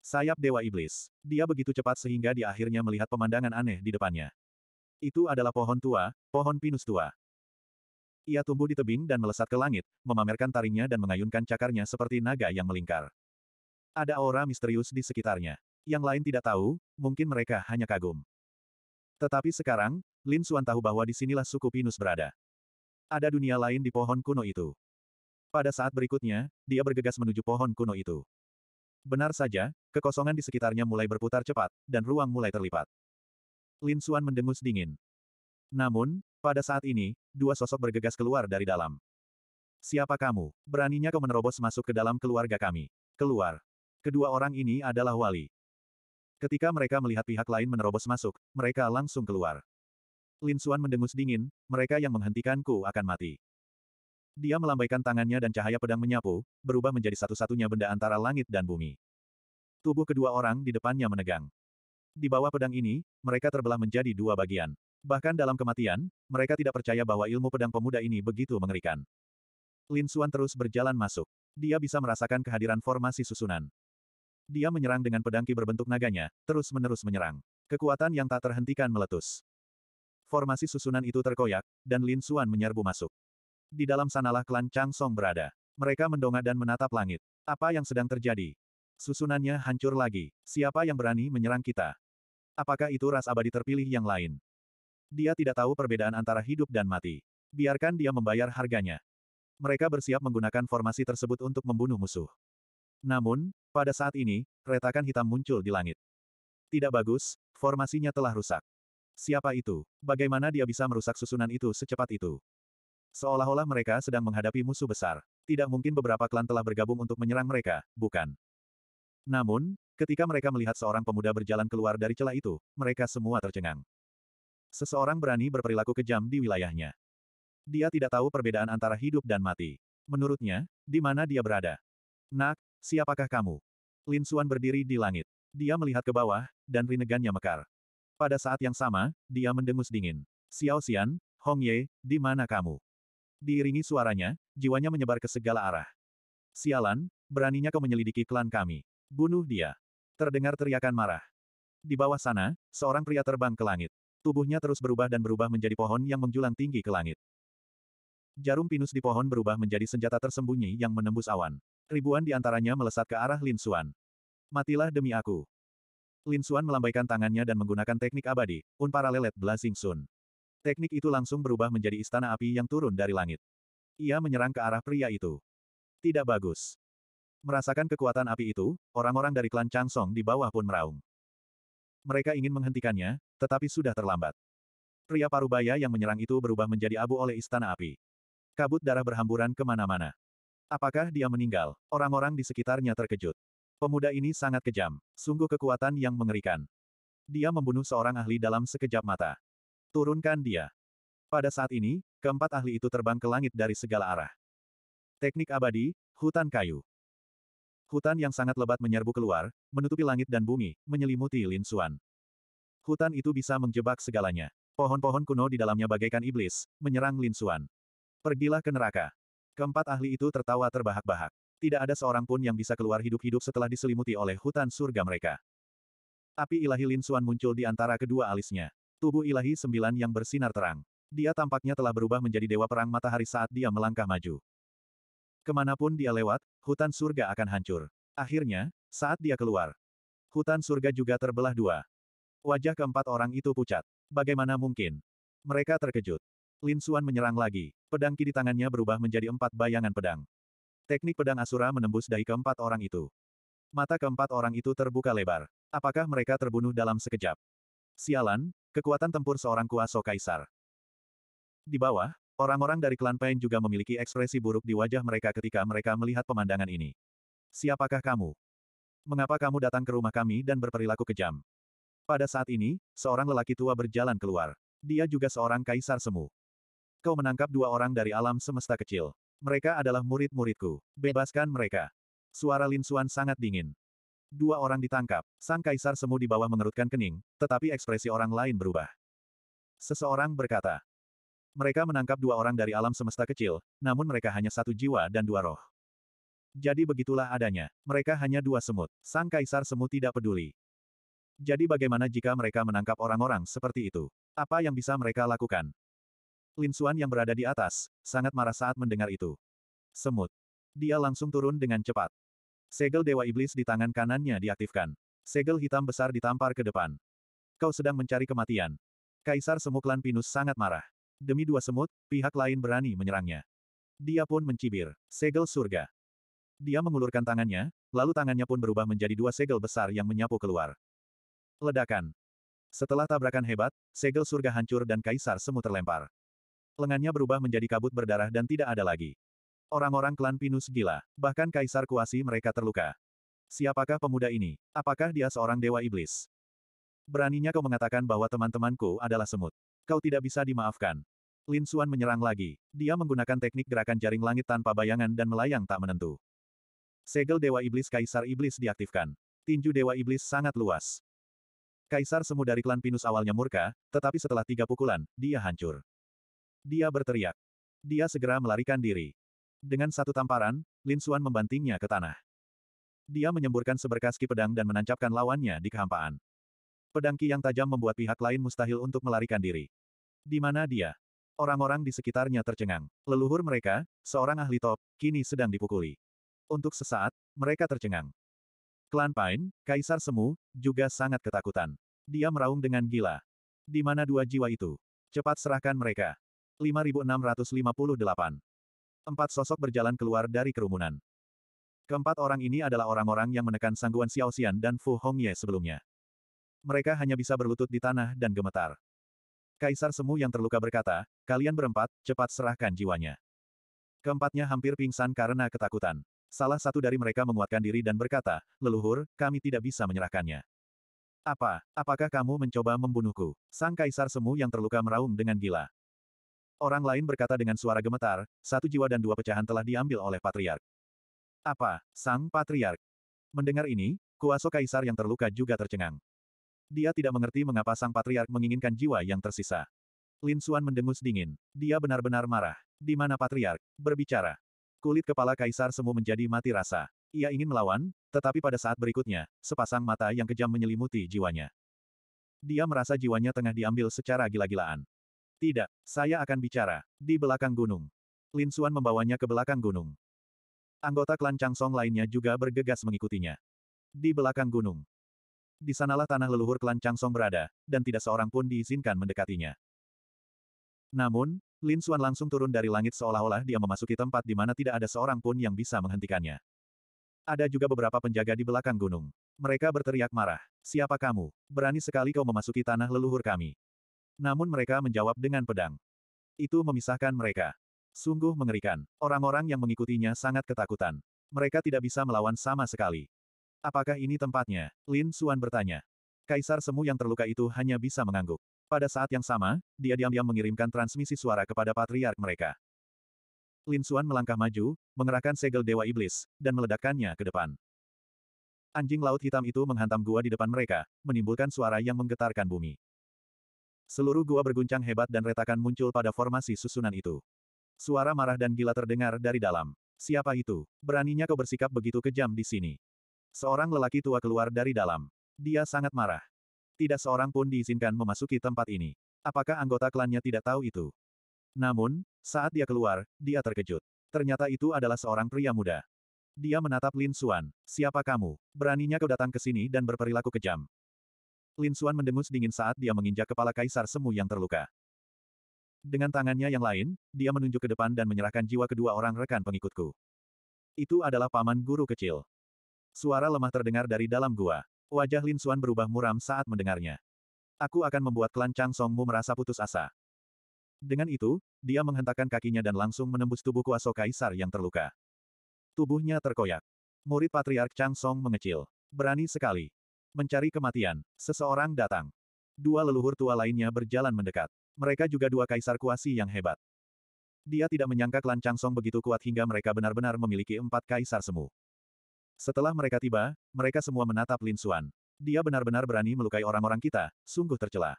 Sayap Dewa Iblis. Dia begitu cepat sehingga dia akhirnya melihat pemandangan aneh di depannya. Itu adalah pohon tua, pohon pinus tua. Ia tumbuh di tebing dan melesat ke langit, memamerkan taringnya dan mengayunkan cakarnya seperti naga yang melingkar. Ada aura misterius di sekitarnya. Yang lain tidak tahu, mungkin mereka hanya kagum. Tetapi sekarang, Lin Xuan tahu bahwa disinilah suku Pinus berada. Ada dunia lain di pohon kuno itu. Pada saat berikutnya, dia bergegas menuju pohon kuno itu. Benar saja, kekosongan di sekitarnya mulai berputar cepat, dan ruang mulai terlipat. Lin Xuan mendengus dingin. Namun, pada saat ini, dua sosok bergegas keluar dari dalam. Siapa kamu? Beraninya kau menerobos masuk ke dalam keluarga kami. Keluar. Kedua orang ini adalah wali. Ketika mereka melihat pihak lain menerobos masuk, mereka langsung keluar. Lin Xuan mendengus dingin, mereka yang menghentikanku akan mati. Dia melambaikan tangannya dan cahaya pedang menyapu, berubah menjadi satu-satunya benda antara langit dan bumi. Tubuh kedua orang di depannya menegang. Di bawah pedang ini, mereka terbelah menjadi dua bagian. Bahkan dalam kematian, mereka tidak percaya bahwa ilmu pedang pemuda ini begitu mengerikan. Lin Xuan terus berjalan masuk. Dia bisa merasakan kehadiran formasi susunan. Dia menyerang dengan pedangki berbentuk naganya, terus-menerus menyerang. Kekuatan yang tak terhentikan meletus. Formasi susunan itu terkoyak, dan Lin Xuan menyerbu masuk. Di dalam sanalah klan Chang Song berada. Mereka mendongak dan menatap langit. Apa yang sedang terjadi? Susunannya hancur lagi. Siapa yang berani menyerang kita? Apakah itu ras abadi terpilih yang lain? Dia tidak tahu perbedaan antara hidup dan mati. Biarkan dia membayar harganya. Mereka bersiap menggunakan formasi tersebut untuk membunuh musuh. Namun, pada saat ini, retakan hitam muncul di langit. Tidak bagus, formasinya telah rusak. Siapa itu? Bagaimana dia bisa merusak susunan itu secepat itu? Seolah-olah mereka sedang menghadapi musuh besar. Tidak mungkin beberapa klan telah bergabung untuk menyerang mereka, bukan? Namun, ketika mereka melihat seorang pemuda berjalan keluar dari celah itu, mereka semua tercengang. Seseorang berani berperilaku kejam di wilayahnya. Dia tidak tahu perbedaan antara hidup dan mati. Menurutnya, di mana dia berada? Nak, siapakah kamu? Lin Suan berdiri di langit. Dia melihat ke bawah, dan rinegannya mekar. Pada saat yang sama, dia mendengus dingin. Xiao Xian, Hong Ye, di mana kamu? Diiringi suaranya, jiwanya menyebar ke segala arah. Sialan, beraninya kau menyelidiki klan kami. Bunuh dia. Terdengar teriakan marah. Di bawah sana, seorang pria terbang ke langit. Tubuhnya terus berubah dan berubah menjadi pohon yang menjulang tinggi ke langit. Jarum pinus di pohon berubah menjadi senjata tersembunyi yang menembus awan. Ribuan di antaranya melesat ke arah Lin Xuan. Matilah demi aku. Lin Xuan melambaikan tangannya dan menggunakan teknik abadi, Unparalleled Blazing Sun. Teknik itu langsung berubah menjadi istana api yang turun dari langit. Ia menyerang ke arah pria itu. Tidak bagus. Merasakan kekuatan api itu, orang-orang dari klan Chang Song di bawah pun meraung. Mereka ingin menghentikannya, tetapi sudah terlambat. Pria parubaya yang menyerang itu berubah menjadi abu oleh istana api. Kabut darah berhamburan kemana-mana. Apakah dia meninggal? Orang-orang di sekitarnya terkejut. Pemuda ini sangat kejam. Sungguh kekuatan yang mengerikan. Dia membunuh seorang ahli dalam sekejap mata. Turunkan dia. Pada saat ini, keempat ahli itu terbang ke langit dari segala arah. Teknik abadi, hutan kayu. Hutan yang sangat lebat menyerbu keluar, menutupi langit dan bumi, menyelimuti Lin Xuan. Hutan itu bisa menjebak segalanya. Pohon-pohon kuno di dalamnya bagaikan iblis, menyerang Lin Xuan. Pergilah ke neraka. Keempat ahli itu tertawa terbahak-bahak. Tidak ada seorang pun yang bisa keluar hidup-hidup setelah diselimuti oleh hutan surga mereka. Api ilahi Lin Xuan muncul di antara kedua alisnya. Tubuh ilahi sembilan yang bersinar terang. Dia tampaknya telah berubah menjadi dewa perang matahari saat dia melangkah maju. Kemanapun dia lewat, hutan surga akan hancur. Akhirnya, saat dia keluar, hutan surga juga terbelah dua. Wajah keempat orang itu pucat. Bagaimana mungkin? Mereka terkejut. Lin Xuan menyerang lagi. Pedang ki di tangannya berubah menjadi empat bayangan pedang. Teknik pedang Asura menembus dahi keempat orang itu. Mata keempat orang itu terbuka lebar. Apakah mereka terbunuh dalam sekejap? Sialan, kekuatan tempur seorang kuasa kaisar. Di bawah, orang-orang dari klan Pain juga memiliki ekspresi buruk di wajah mereka ketika mereka melihat pemandangan ini. Siapakah kamu? Mengapa kamu datang ke rumah kami dan berperilaku kejam? Pada saat ini, seorang lelaki tua berjalan keluar. Dia juga seorang kaisar semu. Kau menangkap dua orang dari alam semesta kecil. Mereka adalah murid-muridku. Bebaskan mereka. Suara Lin Suan sangat dingin. Dua orang ditangkap. Sang kaisar semu di bawah mengerutkan kening, tetapi ekspresi orang lain berubah. Seseorang berkata, mereka menangkap dua orang dari alam semesta kecil, namun mereka hanya satu jiwa dan dua roh. Jadi begitulah adanya. Mereka hanya dua semut. Sang kaisar semut tidak peduli. Jadi bagaimana jika mereka menangkap orang-orang seperti itu? Apa yang bisa mereka lakukan? Lin Xuan yang berada di atas, sangat marah saat mendengar itu. Semut. Dia langsung turun dengan cepat. Segel Dewa Iblis di tangan kanannya diaktifkan. Segel hitam besar ditampar ke depan. Kau sedang mencari kematian. Kaisar Semut Pinus sangat marah. Demi dua semut, pihak lain berani menyerangnya. Dia pun mencibir. Segel surga. Dia mengulurkan tangannya, lalu tangannya pun berubah menjadi dua segel besar yang menyapu keluar. Ledakan. Setelah tabrakan hebat, segel surga hancur dan kaisar semu terlempar. Lengannya berubah menjadi kabut berdarah dan tidak ada lagi. Orang-orang klan Pinus gila, bahkan kaisar kuasi mereka terluka. Siapakah pemuda ini? Apakah dia seorang dewa iblis? Beraninya kau mengatakan bahwa teman-temanku adalah semut. Kau tidak bisa dimaafkan. Lin Suan menyerang lagi. Dia menggunakan teknik gerakan jaring langit tanpa bayangan dan melayang tak menentu. Segel Dewa Iblis Kaisar Iblis diaktifkan. Tinju Dewa Iblis sangat luas. Kaisar Semu dari klan Pinus awalnya murka, tetapi setelah tiga pukulan, dia hancur. Dia berteriak. Dia segera melarikan diri. Dengan satu tamparan, Lin Suan membantingnya ke tanah. Dia menyemburkan seberkas ki pedang dan menancapkan lawannya di kehampaan. Pedang ki yang tajam membuat pihak lain mustahil untuk melarikan diri. Di mana dia? Orang-orang di sekitarnya tercengang. Leluhur mereka, seorang ahli top, kini sedang dipukuli. Untuk sesaat, mereka tercengang. Klan Pine, Kaisar Semu, juga sangat ketakutan. Dia meraung dengan gila. Di mana dua jiwa itu? Cepat serahkan mereka. 5658. Empat sosok berjalan keluar dari kerumunan. Keempat orang ini adalah orang-orang yang menekan sangguan Xiao Xian dan Fu Hongye sebelumnya. Mereka hanya bisa berlutut di tanah dan gemetar. Kaisar Semu yang terluka berkata, kalian berempat, cepat serahkan jiwanya. Keempatnya hampir pingsan karena ketakutan. Salah satu dari mereka menguatkan diri dan berkata, leluhur, kami tidak bisa menyerahkannya. Apa, apakah kamu mencoba membunuhku? Sang Kaisar Semu yang terluka meraung dengan gila. Orang lain berkata dengan suara gemetar, satu jiwa dan dua pecahan telah diambil oleh Patriark. Apa, Sang Patriark? Mendengar ini, kuasa Kaisar yang terluka juga tercengang. Dia tidak mengerti mengapa Sang Patriark menginginkan jiwa yang tersisa. Lin Suan mendengus dingin. Dia benar-benar marah. Di mana Patriark? Berbicara. Kulit kepala kaisar semu menjadi mati rasa. Ia ingin melawan, tetapi pada saat berikutnya, sepasang mata yang kejam menyelimuti jiwanya. Dia merasa jiwanya tengah diambil secara gila-gilaan. Tidak, saya akan bicara. Di belakang gunung. Lin Xuan membawanya ke belakang gunung. Anggota klan Chang Song lainnya juga bergegas mengikutinya. Di belakang gunung. Di sanalah tanah leluhur klan Chang Song berada, dan tidak seorang pun diizinkan mendekatinya. Namun, Lin Xuan langsung turun dari langit seolah-olah dia memasuki tempat di mana tidak ada seorang pun yang bisa menghentikannya. Ada juga beberapa penjaga di belakang gunung. Mereka berteriak marah. Siapa kamu? Berani sekali kau memasuki tanah leluhur kami. Namun mereka menjawab dengan pedang. Itu memisahkan mereka. Sungguh mengerikan. Orang-orang yang mengikutinya sangat ketakutan. Mereka tidak bisa melawan sama sekali. Apakah ini tempatnya? Lin Xuan bertanya. Kaisar Semu yang terluka itu hanya bisa mengangguk. Pada saat yang sama, dia diam-diam mengirimkan transmisi suara kepada patriark mereka. Lin Xuan melangkah maju, mengerahkan segel Dewa Iblis, dan meledakkannya ke depan. Anjing laut hitam itu menghantam gua di depan mereka, menimbulkan suara yang menggetarkan bumi. Seluruh gua berguncang hebat dan retakan muncul pada formasi susunan itu. Suara marah dan gila terdengar dari dalam. Siapa itu? Beraninya kau bersikap begitu kejam di sini. Seorang lelaki tua keluar dari dalam. Dia sangat marah. Tidak seorang pun diizinkan memasuki tempat ini. Apakah anggota klannya tidak tahu itu? Namun, saat dia keluar, dia terkejut. Ternyata itu adalah seorang pria muda. Dia menatap Lin Xuan. Siapa kamu? Beraninya kau datang ke sini dan berperilaku kejam. Lin Xuan mendengus dingin saat dia menginjak kepala kaisar semu yang terluka. Dengan tangannya yang lain, dia menunjuk ke depan dan menyerahkan jiwa kedua orang rekan pengikutku. Itu adalah paman guru kecil. Suara lemah terdengar dari dalam gua. Wajah Lin Xuan berubah muram saat mendengarnya. Aku akan membuat klan Chang Songmu merasa putus asa. Dengan itu, dia menghentakkan kakinya dan langsung menembus tubuh kuasa kaisar yang terluka. Tubuhnya terkoyak. Murid patriark Chang Song mengecil. Berani sekali. Mencari kematian, seseorang datang. Dua leluhur tua lainnya berjalan mendekat. Mereka juga dua kaisar kuasi yang hebat. Dia tidak menyangka klan Chang Song begitu kuat hingga mereka benar-benar memiliki empat kaisar semu. Setelah mereka tiba, mereka semua menatap Lin Xuan. Dia benar-benar berani melukai orang-orang kita, sungguh tercela.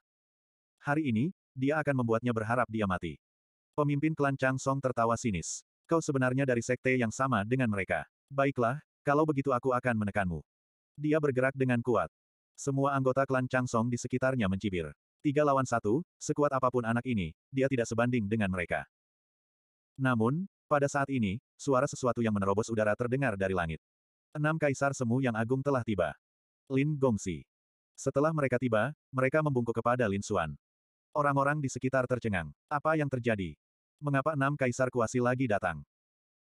Hari ini, dia akan membuatnya berharap dia mati. Pemimpin klan Chang Song tertawa sinis. Kau sebenarnya dari sekte yang sama dengan mereka. Baiklah, kalau begitu aku akan menekanmu. Dia bergerak dengan kuat. Semua anggota klan Chang Song di sekitarnya mencibir. Tiga lawan satu, sekuat apapun anak ini, dia tidak sebanding dengan mereka. Namun, pada saat ini, suara sesuatu yang menerobos udara terdengar dari langit. Enam kaisar semu yang agung telah tiba. Lin Gongxi. Setelah mereka tiba, mereka membungkuk kepada Lin Xuan. Orang-orang di sekitar tercengang. Apa yang terjadi? Mengapa enam kaisar kuasi lagi datang?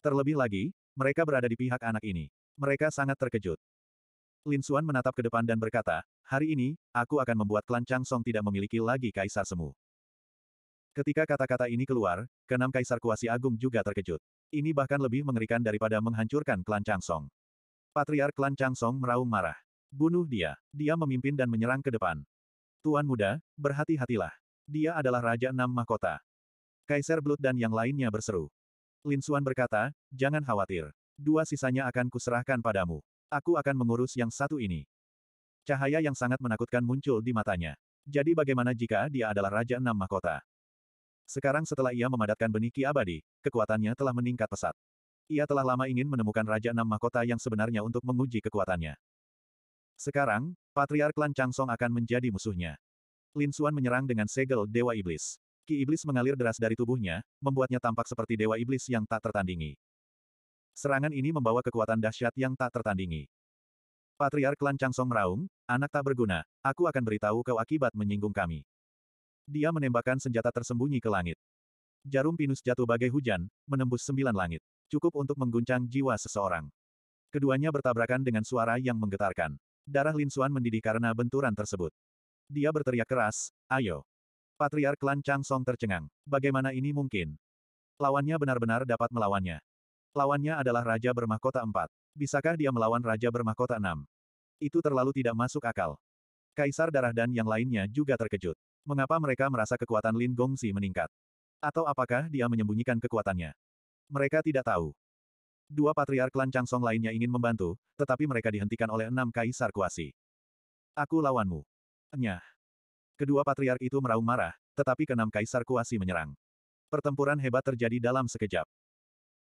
Terlebih lagi, mereka berada di pihak anak ini. Mereka sangat terkejut. Lin Xuan menatap ke depan dan berkata, hari ini, aku akan membuat klan Chang Song tidak memiliki lagi kaisar semu. Ketika kata-kata ini keluar, keenam kaisar kuasi agung juga terkejut. Ini bahkan lebih mengerikan daripada menghancurkan klan Chang Song. Patriark klan Changsong meraung marah. Bunuh dia. Dia memimpin dan menyerang ke depan. Tuan muda, berhati-hatilah. Dia adalah Raja Enam Mahkota. Kaisar Blood dan yang lainnya berseru. Lin Xuan berkata, jangan khawatir. Dua sisanya akan kuserahkan padamu. Aku akan mengurus yang satu ini. Cahaya yang sangat menakutkan muncul di matanya. Jadi bagaimana jika dia adalah Raja Enam Mahkota? Sekarang setelah ia memadatkan benih ki abadi, kekuatannya telah meningkat pesat. Ia telah lama ingin menemukan Raja Enam Mahkota yang sebenarnya untuk menguji kekuatannya. Sekarang, Patriark Lan Changsong akan menjadi musuhnya. Lin Xuan menyerang dengan segel Dewa Iblis. Ki Iblis mengalir deras dari tubuhnya, membuatnya tampak seperti Dewa Iblis yang tak tertandingi. Serangan ini membawa kekuatan dahsyat yang tak tertandingi. Patriark Lan Changsong meraung, anak tak berguna, aku akan beritahu kau akibat menyinggung kami. Dia menembakkan senjata tersembunyi ke langit. Jarum pinus jatuh bagai hujan, menembus sembilan langit cukup untuk mengguncang jiwa seseorang. Keduanya bertabrakan dengan suara yang menggetarkan. Darah Lin Linsuan mendidih karena benturan tersebut. Dia berteriak keras, ayo. Patriark klan Chang Song tercengang. Bagaimana ini mungkin? Lawannya benar-benar dapat melawannya. Lawannya adalah Raja Bermahkota Empat. Bisakah dia melawan Raja Bermahkota Enam? Itu terlalu tidak masuk akal. Kaisar Darah dan yang lainnya juga terkejut. Mengapa mereka merasa kekuatan Lin Gongzi meningkat? Atau apakah dia menyembunyikan kekuatannya? Mereka tidak tahu. Dua patriark klan Song lainnya ingin membantu, tetapi mereka dihentikan oleh enam kaisar kuasi. Aku lawanmu. Nyah. Kedua patriark itu meraung marah, tetapi keenam kaisar kuasi menyerang. Pertempuran hebat terjadi dalam sekejap.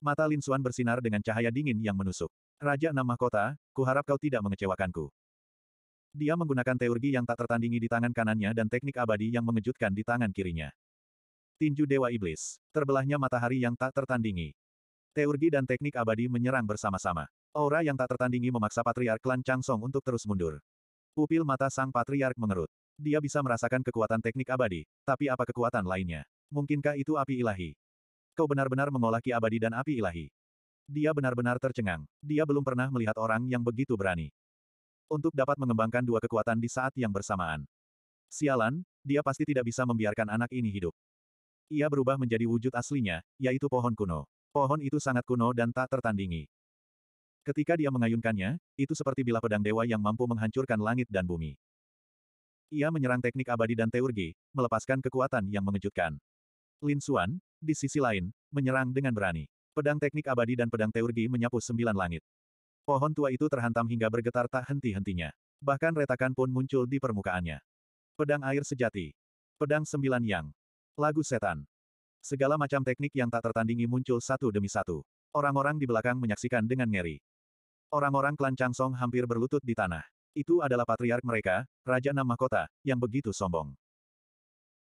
Mata Lin Xuan bersinar dengan cahaya dingin yang menusuk. Raja Enam Mahkota, kuharap kau tidak mengecewakanku. Dia menggunakan teurgi yang tak tertandingi di tangan kanannya dan teknik abadi yang mengejutkan di tangan kirinya. Tinju Dewa Iblis. Terbelahnya matahari yang tak tertandingi. Teurgi dan teknik abadi menyerang bersama-sama. Aura yang tak tertandingi memaksa Patriark Klan Changsong untuk terus mundur. Pupil mata sang Patriark mengerut. Dia bisa merasakan kekuatan teknik abadi, tapi apa kekuatan lainnya? Mungkinkah itu api ilahi? Kau benar-benar mengolah ki abadi dan api ilahi. Dia benar-benar tercengang. Dia belum pernah melihat orang yang begitu berani. Untuk dapat mengembangkan dua kekuatan di saat yang bersamaan. Sialan, dia pasti tidak bisa membiarkan anak ini hidup. Ia berubah menjadi wujud aslinya, yaitu pohon kuno. Pohon itu sangat kuno dan tak tertandingi. Ketika dia mengayunkannya, itu seperti bila pedang dewa yang mampu menghancurkan langit dan bumi. Ia menyerang teknik abadi dan teurgi, melepaskan kekuatan yang mengejutkan. Lin Xuan, di sisi lain, menyerang dengan berani. Pedang teknik abadi dan pedang teurgi menyapu sembilan langit. Pohon tua itu terhantam hingga bergetar tak henti-hentinya. Bahkan retakan pun muncul di permukaannya. Pedang air sejati. Pedang sembilan yang. Lagu setan. Segala macam teknik yang tak tertandingi muncul satu demi satu. Orang-orang di belakang menyaksikan dengan ngeri. Orang-orang klan Changsong hampir berlutut di tanah. Itu adalah patriark mereka, Raja Nama mahkota, yang begitu sombong.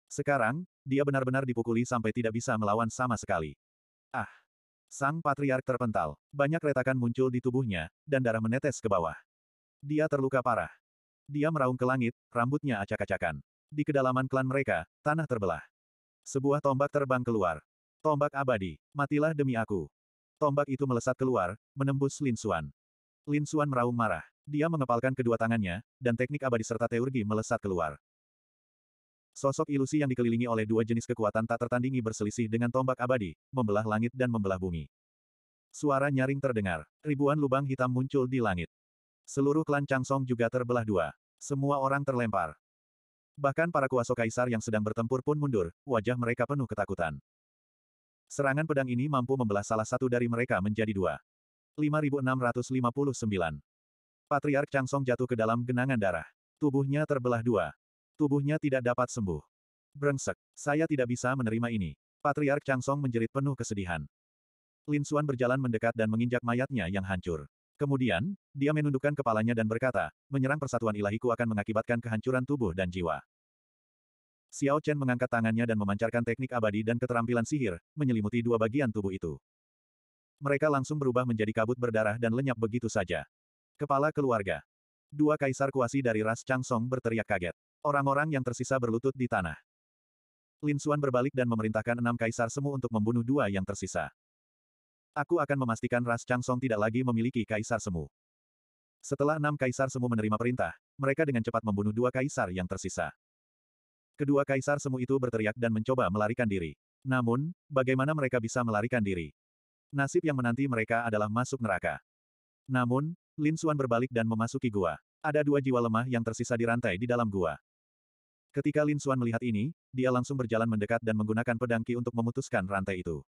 Sekarang, dia benar-benar dipukuli sampai tidak bisa melawan sama sekali. Ah! Sang patriark terpental, banyak retakan muncul di tubuhnya, dan darah menetes ke bawah. Dia terluka parah. Dia meraung ke langit, rambutnya acak-acakan. Di kedalaman klan mereka, tanah terbelah. Sebuah tombak terbang keluar. Tombak abadi, matilah demi aku. Tombak itu melesat keluar, menembus Lin Xuan. Lin Xuan meraung marah. Dia mengepalkan kedua tangannya, dan teknik abadi serta teurgi melesat keluar. Sosok ilusi yang dikelilingi oleh dua jenis kekuatan tak tertandingi berselisih dengan tombak abadi, membelah langit dan membelah bumi. Suara nyaring terdengar. Ribuan lubang hitam muncul di langit. Seluruh klan Changsong juga terbelah dua. Semua orang terlempar. Bahkan para kuasa kaisar yang sedang bertempur pun mundur, wajah mereka penuh ketakutan. Serangan pedang ini mampu membelah salah satu dari mereka menjadi dua. 5659 Patriark Changsong jatuh ke dalam genangan darah. Tubuhnya terbelah dua. Tubuhnya tidak dapat sembuh. Brengsek, saya tidak bisa menerima ini. Patriark Changsong menjerit penuh kesedihan. Lin Xuan berjalan mendekat dan menginjak mayatnya yang hancur. Kemudian, dia menundukkan kepalanya dan berkata, menyerang persatuan ilahiku akan mengakibatkan kehancuran tubuh dan jiwa. Xiao Chen mengangkat tangannya dan memancarkan teknik abadi dan keterampilan sihir, menyelimuti dua bagian tubuh itu. Mereka langsung berubah menjadi kabut berdarah dan lenyap begitu saja. Kepala keluarga. Dua kaisar kuasi dari ras Chang Song berteriak kaget. Orang-orang yang tersisa berlutut di tanah. Lin Xuan berbalik dan memerintahkan enam kaisar semu untuk membunuh dua yang tersisa. Aku akan memastikan ras Changsong tidak lagi memiliki kaisar semu. Setelah enam kaisar semu menerima perintah, mereka dengan cepat membunuh dua kaisar yang tersisa. Kedua kaisar semu itu berteriak dan mencoba melarikan diri. Namun, bagaimana mereka bisa melarikan diri? Nasib yang menanti mereka adalah masuk neraka. Namun, Lin Xuan berbalik dan memasuki gua. Ada dua jiwa lemah yang tersisa di rantai di dalam gua. Ketika Lin Xuan melihat ini, dia langsung berjalan mendekat dan menggunakan pedangki untuk memutuskan rantai itu.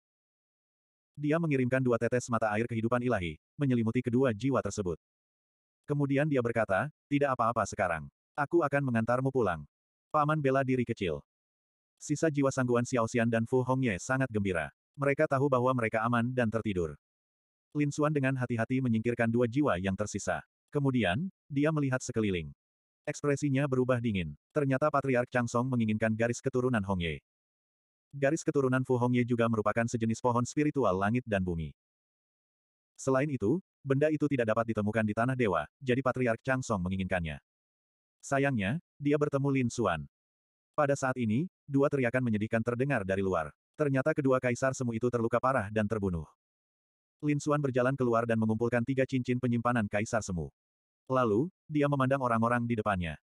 Dia mengirimkan dua tetes mata air kehidupan ilahi, menyelimuti kedua jiwa tersebut. Kemudian dia berkata, tidak apa-apa sekarang. Aku akan mengantarmu pulang. Paman bela diri kecil. Sisa jiwa sangguan Xiaoxian dan Fu Hongye sangat gembira. Mereka tahu bahwa mereka aman dan tertidur. Lin Xuan dengan hati-hati menyingkirkan dua jiwa yang tersisa. Kemudian, dia melihat sekeliling. Ekspresinya berubah dingin. Ternyata Patriark Chang Song menginginkan garis keturunan Hongye. Garis keturunan Fu Hongye juga merupakan sejenis pohon spiritual langit dan bumi. Selain itu, benda itu tidak dapat ditemukan di Tanah Dewa, jadi Patriark Chang Song menginginkannya. Sayangnya, dia bertemu Lin Xuan. Pada saat ini, dua teriakan menyedihkan terdengar dari luar. Ternyata kedua kaisar semu itu terluka parah dan terbunuh. Lin Xuan berjalan keluar dan mengumpulkan tiga cincin penyimpanan kaisar semu. Lalu, dia memandang orang-orang di depannya.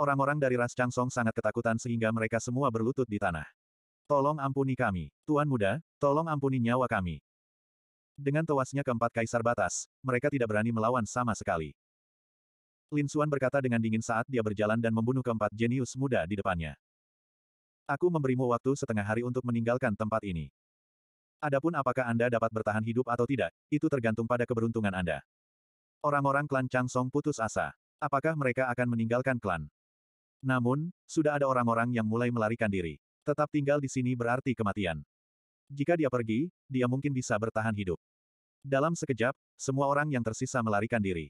Orang-orang dari ras Chang Song sangat ketakutan sehingga mereka semua berlutut di tanah. Tolong ampuni kami. Tuan muda, tolong ampuni nyawa kami. Dengan tewasnya keempat kaisar batas, mereka tidak berani melawan sama sekali. Lin Suan berkata dengan dingin saat dia berjalan dan membunuh keempat jenius muda di depannya. Aku memberimu waktu setengah hari untuk meninggalkan tempat ini. Adapun apakah Anda dapat bertahan hidup atau tidak, itu tergantung pada keberuntungan Anda. Orang-orang klan Chang Song putus asa. Apakah mereka akan meninggalkan klan? Namun, sudah ada orang-orang yang mulai melarikan diri. Tetap tinggal di sini berarti kematian. Jika dia pergi, dia mungkin bisa bertahan hidup. Dalam sekejap, semua orang yang tersisa melarikan diri.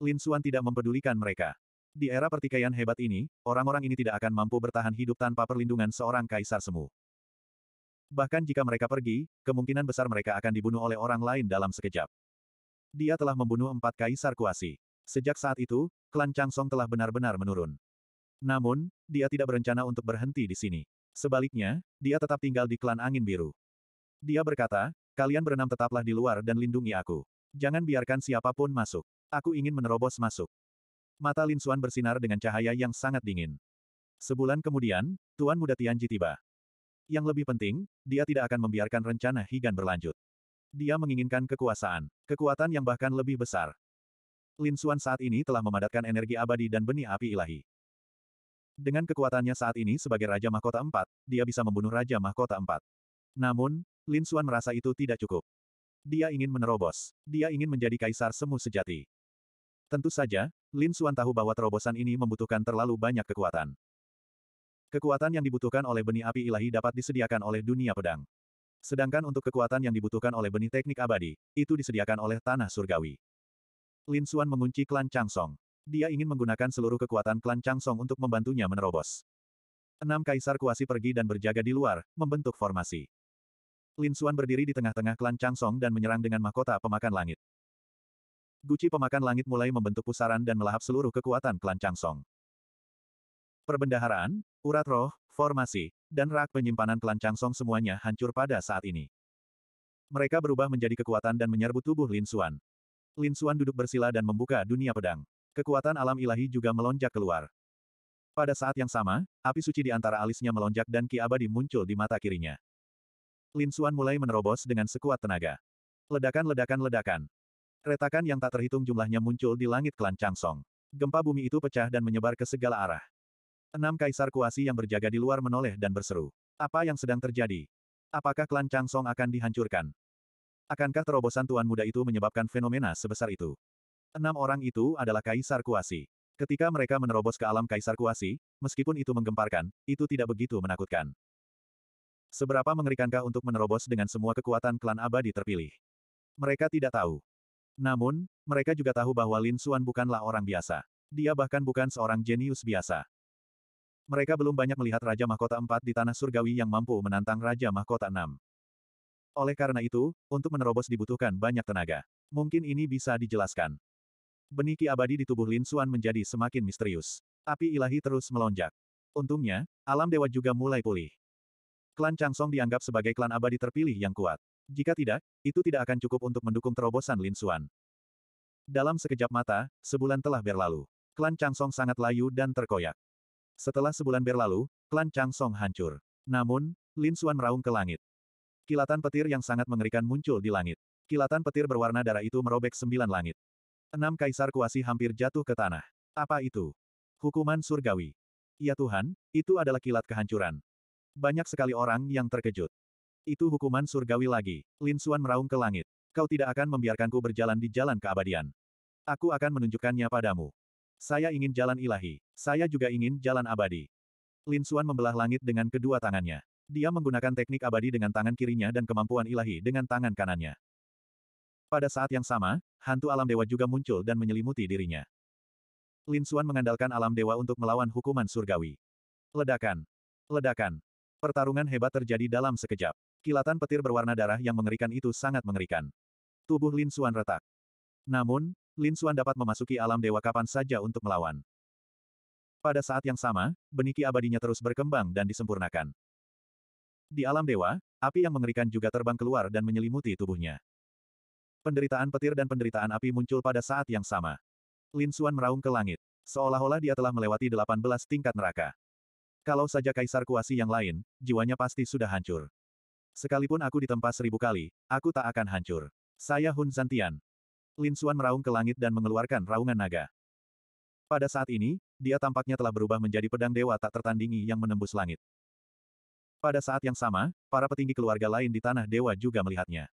Lin Xuan tidak mempedulikan mereka. Di era pertikaian hebat ini, orang-orang ini tidak akan mampu bertahan hidup tanpa perlindungan seorang kaisar semu. Bahkan jika mereka pergi, kemungkinan besar mereka akan dibunuh oleh orang lain dalam sekejap. Dia telah membunuh empat kaisar kuasi. Sejak saat itu, klan Changsong telah benar-benar menurun. Namun, dia tidak berencana untuk berhenti di sini. Sebaliknya, dia tetap tinggal di klan angin biru. Dia berkata, kalian berenam tetaplah di luar dan lindungi aku. Jangan biarkan siapapun masuk. Aku ingin menerobos masuk. Mata Lin Xuan bersinar dengan cahaya yang sangat dingin. Sebulan kemudian, Tuan Muda Tianji tiba. Yang lebih penting, dia tidak akan membiarkan rencana Higan berlanjut. Dia menginginkan kekuasaan, kekuatan yang bahkan lebih besar. Lin Xuan saat ini telah memadatkan energi abadi dan benih api ilahi. Dengan kekuatannya saat ini sebagai Raja Mahkota Empat, dia bisa membunuh Raja Mahkota Empat. Namun, Lin Xuan merasa itu tidak cukup. Dia ingin menerobos. Dia ingin menjadi kaisar semu sejati. Tentu saja, Lin Xuan tahu bahwa terobosan ini membutuhkan terlalu banyak kekuatan. Kekuatan yang dibutuhkan oleh benih api ilahi dapat disediakan oleh dunia pedang. Sedangkan untuk kekuatan yang dibutuhkan oleh benih teknik abadi, itu disediakan oleh tanah surgawi. Lin Xuan mengunci klan Changsong. Dia ingin menggunakan seluruh kekuatan klan Changsong untuk membantunya menerobos. Enam kaisar kuasi pergi dan berjaga di luar, membentuk formasi. Lin Xuan berdiri di tengah-tengah klan Changsong dan menyerang dengan mahkota pemakan langit. Guci pemakan langit mulai membentuk pusaran dan melahap seluruh kekuatan klan Changsong. Perbendaharaan, urat roh, formasi, dan rak penyimpanan klan Changsong semuanya hancur pada saat ini. Mereka berubah menjadi kekuatan dan menyerbu tubuh Lin Xuan. Lin Xuan duduk bersila dan membuka dunia pedang. Kekuatan alam ilahi juga melonjak keluar. Pada saat yang sama, api suci di antara alisnya melonjak dan ki abadi muncul di mata kirinya. Lin Xuan mulai menerobos dengan sekuat tenaga. Ledakan-ledakan-ledakan. Retakan yang tak terhitung jumlahnya muncul di langit klan Changsong. Gempa bumi itu pecah dan menyebar ke segala arah. Enam kaisar kuasi yang berjaga di luar menoleh dan berseru. Apa yang sedang terjadi? Apakah klan Changsong akan dihancurkan? Akankah terobosan tuan muda itu menyebabkan fenomena sebesar itu? Enam orang itu adalah Kaisar Kuasi. Ketika mereka menerobos ke alam Kaisar Kuasi, meskipun itu menggemparkan, itu tidak begitu menakutkan. Seberapa mengerikankah untuk menerobos dengan semua kekuatan klan abadi terpilih? Mereka tidak tahu. Namun, mereka juga tahu bahwa Lin Xuan bukanlah orang biasa. Dia bahkan bukan seorang jenius biasa. Mereka belum banyak melihat Raja Mahkota 4 di Tanah Surgawi yang mampu menantang Raja Mahkota 6. Oleh karena itu, untuk menerobos dibutuhkan banyak tenaga. Mungkin ini bisa dijelaskan. Benih ki abadi di tubuh Lin Suan menjadi semakin misterius. Api ilahi terus melonjak. Untungnya, alam dewa juga mulai pulih. Klan Changsong dianggap sebagai klan abadi terpilih yang kuat. Jika tidak, itu tidak akan cukup untuk mendukung terobosan Lin Suan. Dalam sekejap mata, sebulan telah berlalu. Klan Changsong sangat layu dan terkoyak. Setelah sebulan berlalu, klan Changsong hancur. Namun, Lin Suan meraung ke langit. Kilatan petir yang sangat mengerikan muncul di langit. Kilatan petir berwarna darah itu merobek sembilan langit. Enam kaisar kuasi hampir jatuh ke tanah. Apa itu? Hukuman surgawi. Ya Tuhan, itu adalah kilat kehancuran. Banyak sekali orang yang terkejut. Itu hukuman surgawi lagi. Lin Suan meraung ke langit. Kau tidak akan membiarkanku berjalan di jalan keabadian. Aku akan menunjukkannya padamu. Saya ingin jalan ilahi. Saya juga ingin jalan abadi. Lin Suan membelah langit dengan kedua tangannya. Dia menggunakan teknik abadi dengan tangan kirinya dan kemampuan ilahi dengan tangan kanannya. Pada saat yang sama, hantu alam dewa juga muncul dan menyelimuti dirinya. Lin Xuan mengandalkan alam dewa untuk melawan hukuman surgawi. Ledakan. Ledakan. Pertarungan hebat terjadi dalam sekejap. Kilatan petir berwarna darah yang mengerikan itu sangat mengerikan. Tubuh Lin Xuan retak. Namun, Lin Xuan dapat memasuki alam dewa kapan saja untuk melawan. Pada saat yang sama, beniki abadinya terus berkembang dan disempurnakan. Di alam dewa, api yang mengerikan juga terbang keluar dan menyelimuti tubuhnya. Penderitaan petir dan penderitaan api muncul pada saat yang sama. Lin Xuan meraung ke langit. Seolah-olah dia telah melewati 18 tingkat neraka. Kalau saja Kaisar Kuasi yang lain, jiwanya pasti sudah hancur. Sekalipun aku ditempa seribu kali, aku tak akan hancur. Saya Hun Zantian. Lin Xuan meraung ke langit dan mengeluarkan raungan naga. Pada saat ini, dia tampaknya telah berubah menjadi pedang dewa tak tertandingi yang menembus langit. Pada saat yang sama, para petinggi keluarga lain di tanah dewa juga melihatnya.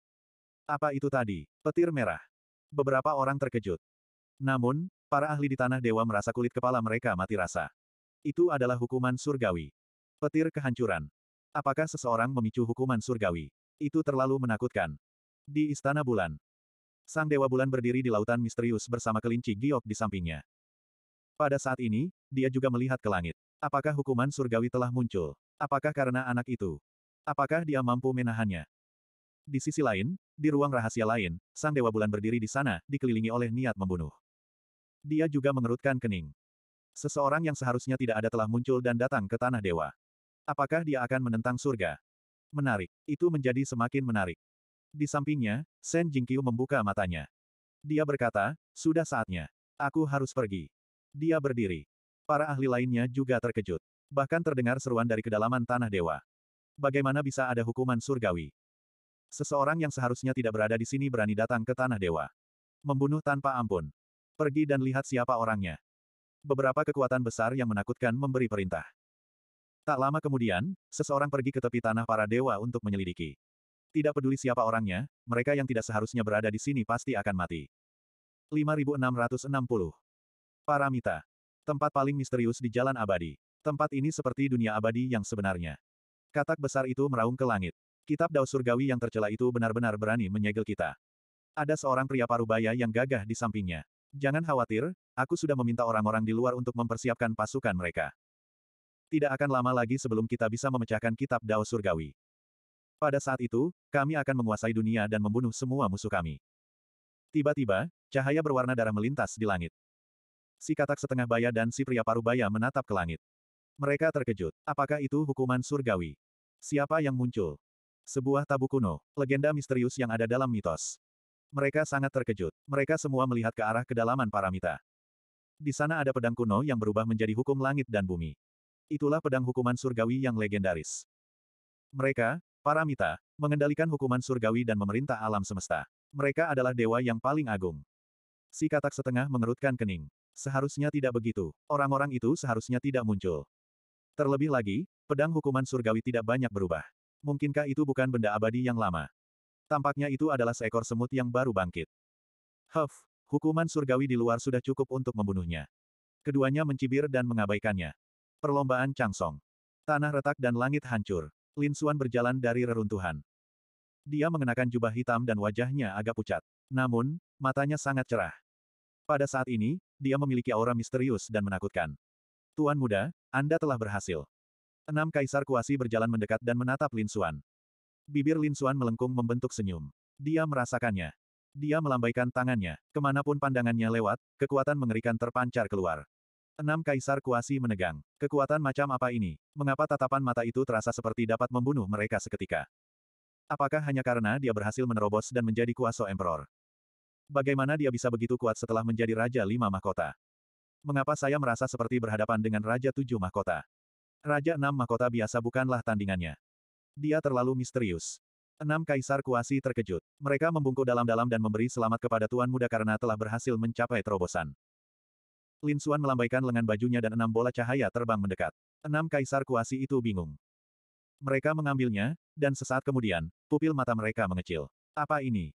Apa itu tadi? Petir merah. Beberapa orang terkejut. Namun, para ahli di Tanah Dewa merasa kulit kepala mereka mati rasa. Itu adalah hukuman surgawi. Petir kehancuran. Apakah seseorang memicu hukuman surgawi? Itu terlalu menakutkan. Di Istana Bulan. Sang Dewa Bulan berdiri di lautan misterius bersama kelinci giok di sampingnya. Pada saat ini, dia juga melihat ke langit. Apakah hukuman surgawi telah muncul? Apakah karena anak itu? Apakah dia mampu menahannya? Di sisi lain, di ruang rahasia lain, sang Dewa Bulan berdiri di sana, dikelilingi oleh niat membunuh. Dia juga mengerutkan kening. Seseorang yang seharusnya tidak ada telah muncul dan datang ke tanah dewa. Apakah dia akan menentang surga? Menarik. Itu menjadi semakin menarik. Di sampingnya, Sen Jingqiu membuka matanya. Dia berkata, sudah saatnya. Aku harus pergi. Dia berdiri. Para ahli lainnya juga terkejut. Bahkan terdengar seruan dari kedalaman tanah dewa. Bagaimana bisa ada hukuman surgawi? Seseorang yang seharusnya tidak berada di sini berani datang ke Tanah Dewa. Membunuh tanpa ampun. Pergi dan lihat siapa orangnya. Beberapa kekuatan besar yang menakutkan memberi perintah. Tak lama kemudian, seseorang pergi ke tepi tanah para dewa untuk menyelidiki. Tidak peduli siapa orangnya, mereka yang tidak seharusnya berada di sini pasti akan mati. 5660. Paramita. Tempat paling misterius di Jalan Abadi. Tempat ini seperti dunia abadi yang sebenarnya. Katak besar itu meraung ke langit. Kitab Dao Surgawi yang tercela itu benar-benar berani menyegel kita. Ada seorang pria parubaya yang gagah di sampingnya. Jangan khawatir, aku sudah meminta orang-orang di luar untuk mempersiapkan pasukan mereka. Tidak akan lama lagi sebelum kita bisa memecahkan kitab Dao Surgawi. Pada saat itu, kami akan menguasai dunia dan membunuh semua musuh kami. Tiba-tiba, cahaya berwarna darah melintas di langit. Si katak setengah baya dan si pria parubaya menatap ke langit. Mereka terkejut. Apakah itu hukuman surgawi? Siapa yang muncul? Sebuah tabu kuno, legenda misterius yang ada dalam mitos. Mereka sangat terkejut. Mereka semua melihat ke arah kedalaman paramita. Di sana ada pedang kuno yang berubah menjadi hukum langit dan bumi. Itulah pedang hukuman surgawi yang legendaris. Mereka, paramita, mengendalikan hukuman surgawi dan memerintah alam semesta. Mereka adalah dewa yang paling agung. Si katak setengah mengerutkan kening. Seharusnya tidak begitu. Orang-orang itu seharusnya tidak muncul. Terlebih lagi, pedang hukuman surgawi tidak banyak berubah. Mungkinkah itu bukan benda abadi yang lama? Tampaknya itu adalah seekor semut yang baru bangkit. Huff, hukuman surgawi di luar sudah cukup untuk membunuhnya. Keduanya mencibir dan mengabaikannya. Perlombaan Changsong. Tanah retak dan langit hancur. Lin Suan berjalan dari reruntuhan. Dia mengenakan jubah hitam dan wajahnya agak pucat. Namun, matanya sangat cerah. Pada saat ini, dia memiliki aura misterius dan menakutkan. Tuan muda, Anda telah berhasil. Enam kaisar kuasi berjalan mendekat dan menatap Lin Suan. Bibir Lin Suan melengkung membentuk senyum. Dia merasakannya. Dia melambaikan tangannya. Kemanapun pandangannya lewat, kekuatan mengerikan terpancar keluar. Enam kaisar kuasi menegang. Kekuatan macam apa ini? Mengapa tatapan mata itu terasa seperti dapat membunuh mereka seketika? Apakah hanya karena dia berhasil menerobos dan menjadi kuasa emperor? Bagaimana dia bisa begitu kuat setelah menjadi Raja Lima Mahkota? Mengapa saya merasa seperti berhadapan dengan Raja Tujuh Mahkota? Raja enam mahkota biasa bukanlah tandingannya. Dia terlalu misterius. Enam kaisar kuasi terkejut. Mereka membungkuk dalam-dalam dan memberi selamat kepada tuan muda karena telah berhasil mencapai terobosan. Lin Xuan melambaikan lengan bajunya dan enam bola cahaya terbang mendekat. Enam kaisar kuasi itu bingung. Mereka mengambilnya, dan sesaat kemudian, pupil mata mereka mengecil. Apa ini?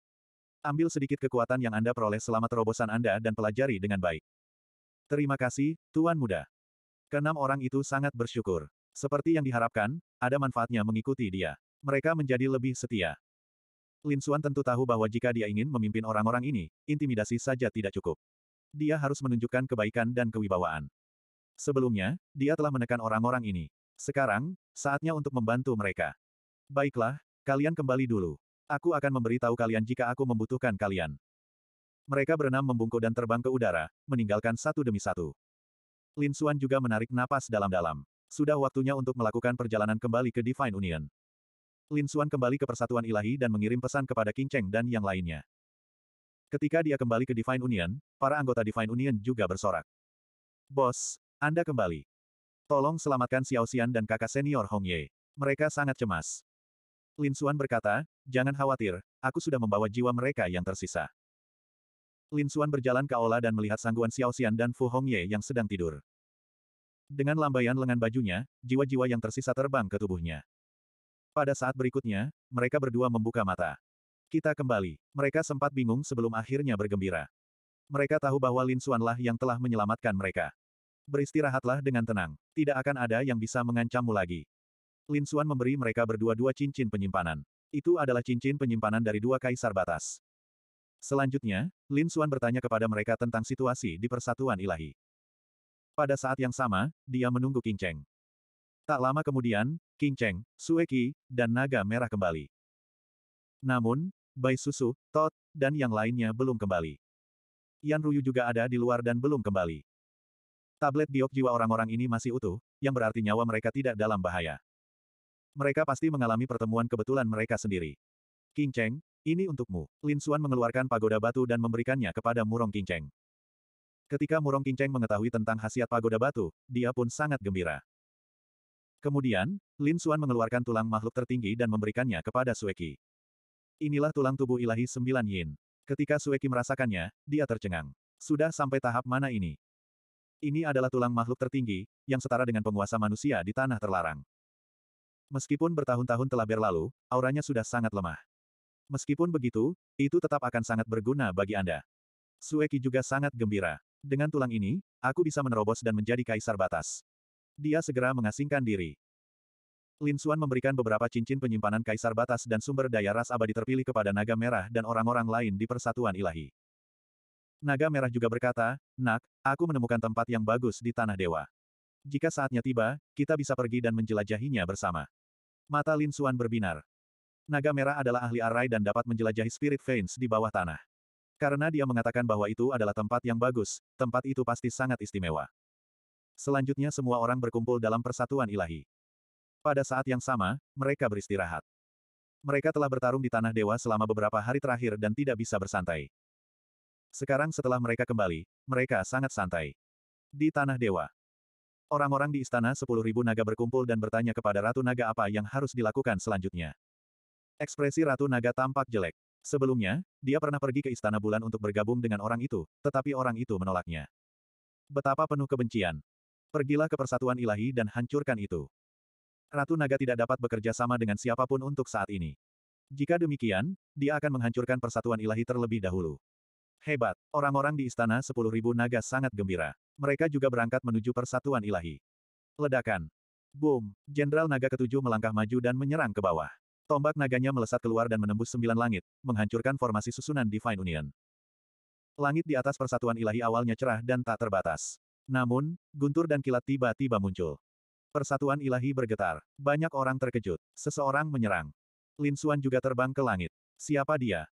Ambil sedikit kekuatan yang Anda peroleh selama terobosan Anda dan pelajari dengan baik. Terima kasih, Tuan Muda. Keenam orang itu sangat bersyukur. Seperti yang diharapkan, ada manfaatnya mengikuti dia. Mereka menjadi lebih setia. Lin Xuan tentu tahu bahwa jika dia ingin memimpin orang-orang ini, intimidasi saja tidak cukup. Dia harus menunjukkan kebaikan dan kewibawaan. Sebelumnya, dia telah menekan orang-orang ini. Sekarang, saatnya untuk membantu mereka. Baiklah, kalian kembali dulu. Aku akan memberitahu kalian jika aku membutuhkan kalian. Mereka berenam membungkuk dan terbang ke udara, meninggalkan satu demi satu. Lin Xuan juga menarik napas dalam-dalam. Sudah waktunya untuk melakukan perjalanan kembali ke Divine Union. Lin Xuan kembali ke Persatuan Ilahi dan mengirim pesan kepada King Cheng dan yang lainnya. Ketika dia kembali ke Divine Union, para anggota Divine Union juga bersorak. Bos, Anda kembali. Tolong selamatkan Xiao Xian dan kakak senior Hong Ye. Mereka sangat cemas. Lin Xuan berkata, jangan khawatir, aku sudah membawa jiwa mereka yang tersisa. Lin Xuan berjalan ke aula dan melihat sangguan Xiao Xian dan Fu Hongye yang sedang tidur. Dengan lambaian lengan bajunya, jiwa-jiwa yang tersisa terbang ke tubuhnya. Pada saat berikutnya, mereka berdua membuka mata. Kita kembali. Mereka sempat bingung sebelum akhirnya bergembira. Mereka tahu bahwa Lin Xuanlah yang telah menyelamatkan mereka. Beristirahatlah dengan tenang. Tidak akan ada yang bisa mengancammu lagi. Lin Xuan memberi mereka berdua dua cincin penyimpanan. Itu adalah cincin penyimpanan dari dua kaisar batas. Selanjutnya, Lin Xuan bertanya kepada mereka tentang situasi di persatuan ilahi. Pada saat yang sama, dia menunggu King Cheng. Tak lama kemudian, King Cheng, Sueki, dan Naga Merah kembali. Namun, Bai Susu, Tot, dan yang lainnya belum kembali. Yan Ruyu juga ada di luar dan belum kembali. Tablet giok jiwa orang-orang ini masih utuh, yang berarti nyawa mereka tidak dalam bahaya. Mereka pasti mengalami pertemuan kebetulan mereka sendiri. King Cheng, ini untukmu. Lin Xuan mengeluarkan pagoda batu dan memberikannya kepada Murong Kinceng. Ketika Murong Kinceng mengetahui tentang khasiat pagoda batu, dia pun sangat gembira. Kemudian, Lin Xuan mengeluarkan tulang makhluk tertinggi dan memberikannya kepada Sueki. Inilah tulang tubuh ilahi sembilan yin. Ketika Sueki merasakannya, dia tercengang. Sudah sampai tahap mana ini? Ini adalah tulang makhluk tertinggi, yang setara dengan penguasa manusia di tanah terlarang. Meskipun bertahun-tahun telah berlalu, auranya sudah sangat lemah. Meskipun begitu, itu tetap akan sangat berguna bagi Anda. Sueki juga sangat gembira. Dengan tulang ini, aku bisa menerobos dan menjadi kaisar batas. Dia segera mengasingkan diri. Lin Xuan memberikan beberapa cincin penyimpanan kaisar batas dan sumber daya ras abadi terpilih kepada naga merah dan orang-orang lain di persatuan ilahi. Naga merah juga berkata, Nak, aku menemukan tempat yang bagus di tanah dewa. Jika saatnya tiba, kita bisa pergi dan menjelajahinya bersama. Mata Lin Xuan berbinar. Naga Merah adalah ahli arai dan dapat menjelajahi spirit veins di bawah tanah. Karena dia mengatakan bahwa itu adalah tempat yang bagus, tempat itu pasti sangat istimewa. Selanjutnya semua orang berkumpul dalam persatuan ilahi. Pada saat yang sama, mereka beristirahat. Mereka telah bertarung di tanah dewa selama beberapa hari terakhir dan tidak bisa bersantai. Sekarang setelah mereka kembali, mereka sangat santai. Di tanah dewa. Orang-orang di istana 10.000 naga berkumpul dan bertanya kepada Ratu Naga apa yang harus dilakukan selanjutnya. Ekspresi Ratu Naga tampak jelek. Sebelumnya, dia pernah pergi ke Istana Bulan untuk bergabung dengan orang itu, tetapi orang itu menolaknya. Betapa penuh kebencian. Pergilah ke persatuan ilahi dan hancurkan itu. Ratu Naga tidak dapat bekerja sama dengan siapapun untuk saat ini. Jika demikian, dia akan menghancurkan persatuan ilahi terlebih dahulu. Hebat, orang-orang di istana 10.000 naga sangat gembira. Mereka juga berangkat menuju persatuan ilahi. Ledakan. Boom, Jenderal Naga ketujuh melangkah maju dan menyerang ke bawah. Tombak naganya melesat keluar dan menembus sembilan langit, menghancurkan formasi susunan Divine Union. Langit di atas persatuan ilahi awalnya cerah dan tak terbatas. Namun, guntur dan kilat tiba-tiba muncul. Persatuan ilahi bergetar. Banyak orang terkejut. Seseorang menyerang. Lin Xuan juga terbang ke langit. Siapa dia?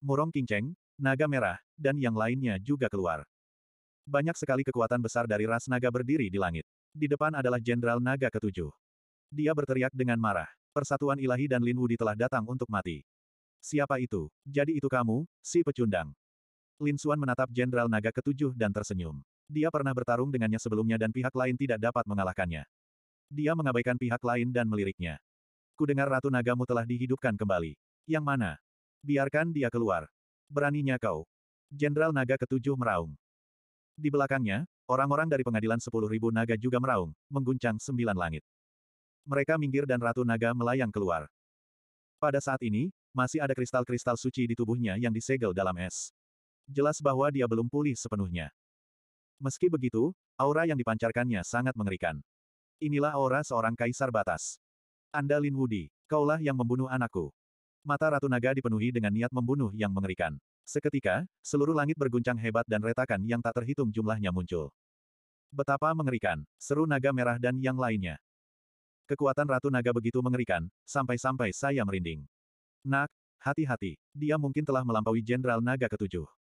Murong Cheng, Naga Merah, dan yang lainnya juga keluar. Banyak sekali kekuatan besar dari ras naga berdiri di langit. Di depan adalah Jenderal Naga Ketujuh. Dia berteriak dengan marah. Persatuan ilahi dan Lin Wudi telah datang untuk mati. Siapa itu? Jadi itu kamu, si pecundang. Lin Xuan menatap Jenderal Naga ketujuh dan tersenyum. Dia pernah bertarung dengannya sebelumnya dan pihak lain tidak dapat mengalahkannya. Dia mengabaikan pihak lain dan meliriknya. Kudengar Ratu Nagamu telah dihidupkan kembali. Yang mana? Biarkan dia keluar. Beraninya kau. Jenderal Naga ketujuh meraung. Di belakangnya, orang-orang dari pengadilan 10.000 naga juga meraung, mengguncang sembilan langit. Mereka minggir dan Ratu Naga melayang keluar. Pada saat ini, masih ada kristal-kristal suci di tubuhnya yang disegel dalam es. Jelas bahwa dia belum pulih sepenuhnya. Meski begitu, aura yang dipancarkannya sangat mengerikan. Inilah aura seorang kaisar batas. Anda Lin Wudi, kaulah yang membunuh anakku. Mata Ratu Naga dipenuhi dengan niat membunuh yang mengerikan. Seketika, seluruh langit berguncang hebat dan retakan yang tak terhitung jumlahnya muncul. Betapa mengerikan, seru naga merah dan yang lainnya. Kekuatan Ratu Naga begitu mengerikan, sampai-sampai saya merinding. Nak, hati-hati, dia mungkin telah melampaui Jenderal Naga ketujuh.